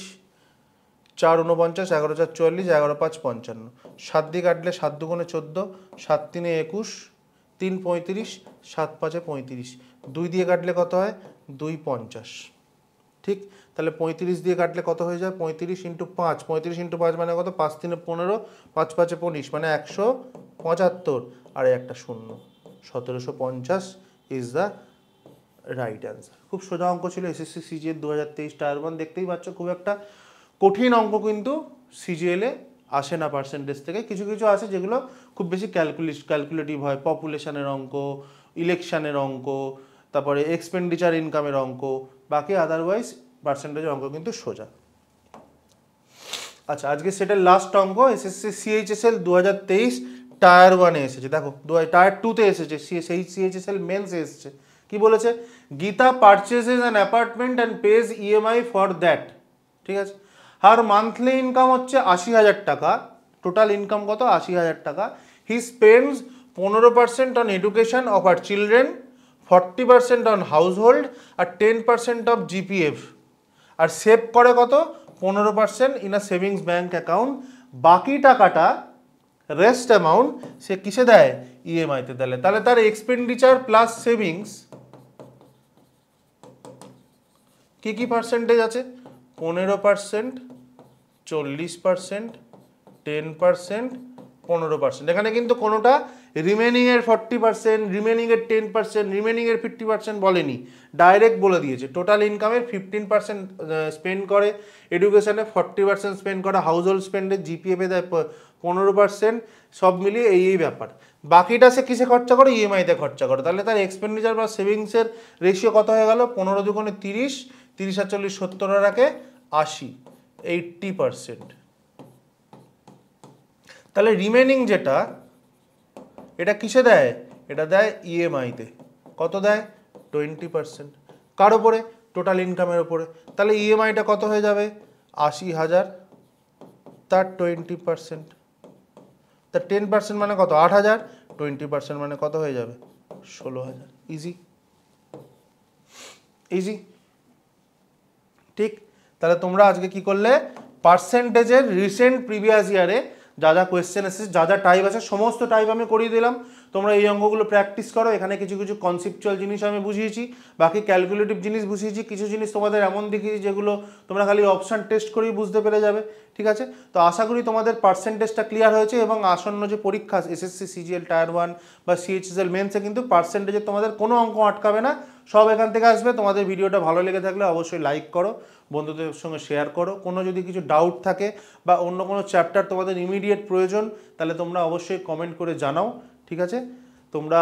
চার উনপঞ্চাশ এগারো চার চুয়াল্লিশ এগারো পাঁচ পঞ্চান্ন সাত দিয়ে কাটলে সাত দুগুণে চোদ্দো সাত তিনে একুশ তিন পঁয়ত্রিশ সাত পাঁচে পঁয়ত্রিশ দুই দিয়ে কাটলে কত হয় দুই পঞ্চাশ ঠিক তাহলে পঁয়ত্রিশ দিয়ে কাটলে কত হয়ে যায় পঁয়ত্রিশ ইন্টু পাঁচ পঁয়ত্রিশ ইন্টু পাঁচ মানে কত পাঁচ তিনে পনেরো পাঁচ পাঁচে পঁচিশ মানে একশো পঁচাত্তর আর একটা শূন্য সতেরোশো পঞ্চাশ ইজ দ্য রাইট অ্যান্সার খুব সোজা অঙ্ক ছিল এসএসসি সিজিএল দু হাজার তেইশ টায়ার ওয়ান দেখতেই পাচ্ছ খুব একটা কঠিন অঙ্ক কিন্তু সিজিএলে আসে না পার্সেন্টেজ থেকে কিছু কিছু আছে যেগুলো খুব বেশি ক্যালকুলেট ক্যালকুলেটিভ হয় পপুলেশনের অঙ্ক ইলেকশানের অঙ্ক তারপরে এক্সপেন্ডিচার ইনকামের অঙ্ক বাকি আদারওয়াইজ পার্সেন্টেজ অঙ্ক কিন্তু সোজা আচ্ছা আজকে সেটার লাস্ট অঙ্ক এসএসসি সিএইচএসএল দু হাজার তেইশ টায়ার ওয়ানে এসেছে দেখো দু টায়ার টুতে এসেছে সেই সিএচএসএল মেন্স এসেছে কি বলেছে Gita purchases an apartment and pays EMI for that ঠিক আছে হার মান্থলি ইনকাম হচ্ছে আশি হাজার টাকা টোটাল ইনকাম কত আশি হাজার টাকা হি স্পেন্ডস পনেরো percent on education of our children forty percent on household আর টেন পার্সেন্ট অফ জিপিএফ আর সেভ করে কত পনেরো percent in a savings bank account বাকি টাকাটা রেস্ট অ্যামাউন্ট সে কিসে দেয় ইএমআইতে e দেয় তাহলে তার এক্সপেন্ডিচার প্লাস সেভিংস কি কি পার্সেন্টেজ আছে পনেরো পার্সেন্ট চল্লিশ পার্সেন্ট টেন পার্সেন্ট পনেরো পার্সেন্ট এখানে কিন্তু কোনোটা এর ফর্টি পার্সেন্ট এর টেন পার্সেন্ট এর ফিফটি পার্সেন্ট বলেনি ডাইরেক্ট বলে দিয়েছে টোটাল ইনকামের ফিফটিন পার্সেন্ট স্পেন্ড করে এডুকেশানে ফর্টি পার্সেন্ট স্পেন্ড করে হাউস হোল্ড স্পেন্ডে জিপিএফে দেয় পনেরো পার্সেন্ট সব মিলিয়ে এই এই ব্যাপার বাকিটা সে কিসে খরচা করে ইএমআইতে e খরচা করে তাহলে তার এক্সপেন্ডিচার বা সেভিংসের রেশিও কত হয়ে গেল পনেরো দুগুণে তিরিশ তিরিশ আটচল্লিশ সত্তর রাখে আশি এইট্টি পার্সেন্ট তাহলে রিমেনিং যেটা এটা কিসে দেয় এটা দেয় ইএমআইতে e কত দেয় টোয়েন্টি পার্সেন্ট কার ওপরে টোটাল ইনকামের ওপরে তাহলে ইএমআইটা e কত হয়ে যাবে আশি হাজার তার টোয়েন্টি পার্সেন্ট তার টেন পার্সেন্ট মানে কত আট হাজার টোয়েন্টি পার্সেন্ট মানে কত হয়ে যাবে ষোলো হাজার ইজি ইজি ঠিক তাহলে তোমরা আজকে কি করলে পার্সেন্টেজের রিসেন্ট প্রিভিয়াস ইয়ারে যা যা কোয়েশ্চেন এসেছে যা যা টাইপ আছে সমস্ত টাইপ আমি করিয়ে দিলাম তোমরা এই অঙ্কগুলো প্র্যাকটিস করো এখানে কিছু কিছু কনসেপচুয়াল জিনিস আমি বুঝিয়েছি বাকি ক্যালকুলেটিভ জিনিস বুঝিয়েছি কিছু জিনিস তোমাদের এমন দেখিয়েছি যেগুলো তোমরা খালি অপশান টেস্ট করেই বুঝতে পেরে যাবে ঠিক আছে তো আশা করি তোমাদের পার্সেন্টেজটা ক্লিয়ার হয়েছে এবং আসন্ন যে পরীক্ষা এসএসসি সিজিএল টায়ার ওয়ান বা সিএইচএসএল মেন্সে কিন্তু পার্সেন্টেজে তোমাদের কোনো অঙ্ক আটকাবে না সব এখান থেকে আসবে তোমাদের ভিডিওটা ভালো লেগে থাকলে অবশ্যই লাইক করো বন্ধুদের সঙ্গে শেয়ার করো কোনো যদি কিছু ডাউট থাকে বা অন্য কোনো চ্যাপ্টার তোমাদের ইমিডিয়েট প্রয়োজন তাহলে তোমরা অবশ্যই কমেন্ট করে জানাও ঠিক আছে তোমরা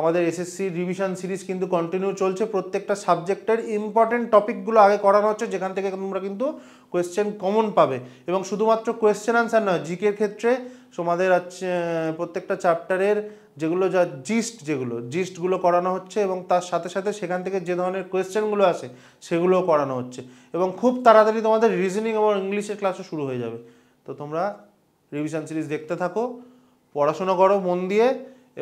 আমাদের এসএসসি রিভিশন সিরিজ কিন্তু কন্টিনিউ চলছে প্রত্যেকটা সাবজেক্টের ইম্পর্টেন্ট টপিকগুলো আগে করানো হচ্ছে যেখান থেকে তোমরা কিন্তু কোয়েশ্চেন কমন পাবে এবং শুধুমাত্র কোয়েশ্চেন আনসার নয় জিকের ক্ষেত্রে তোমাদের প্রত্যেকটা চ্যাপ্টারের যেগুলো যা জিস্ট যেগুলো জিস্টগুলো করানো হচ্ছে এবং তার সাথে সাথে সেখান থেকে যে ধরনের কোয়েশ্চেনগুলো আসে সেগুলোও করানো হচ্ছে এবং খুব তাড়াতাড়ি তোমাদের রিজনিং এবং ইংলিশের ক্লাসও শুরু হয়ে যাবে তো তোমরা রিভিশন সিরিজ দেখতে থাকো পড়াশোনা করো মন দিয়ে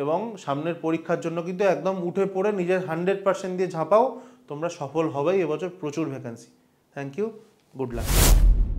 এবং সামনের পরীক্ষার জন্য কিন্তু একদম উঠে পড়ে নিজের হান্ড্রেড পার্সেন্ট দিয়ে ঝাঁপাও তোমরা সফল হবেই এবছর প্রচুর vacancy thank you good lakh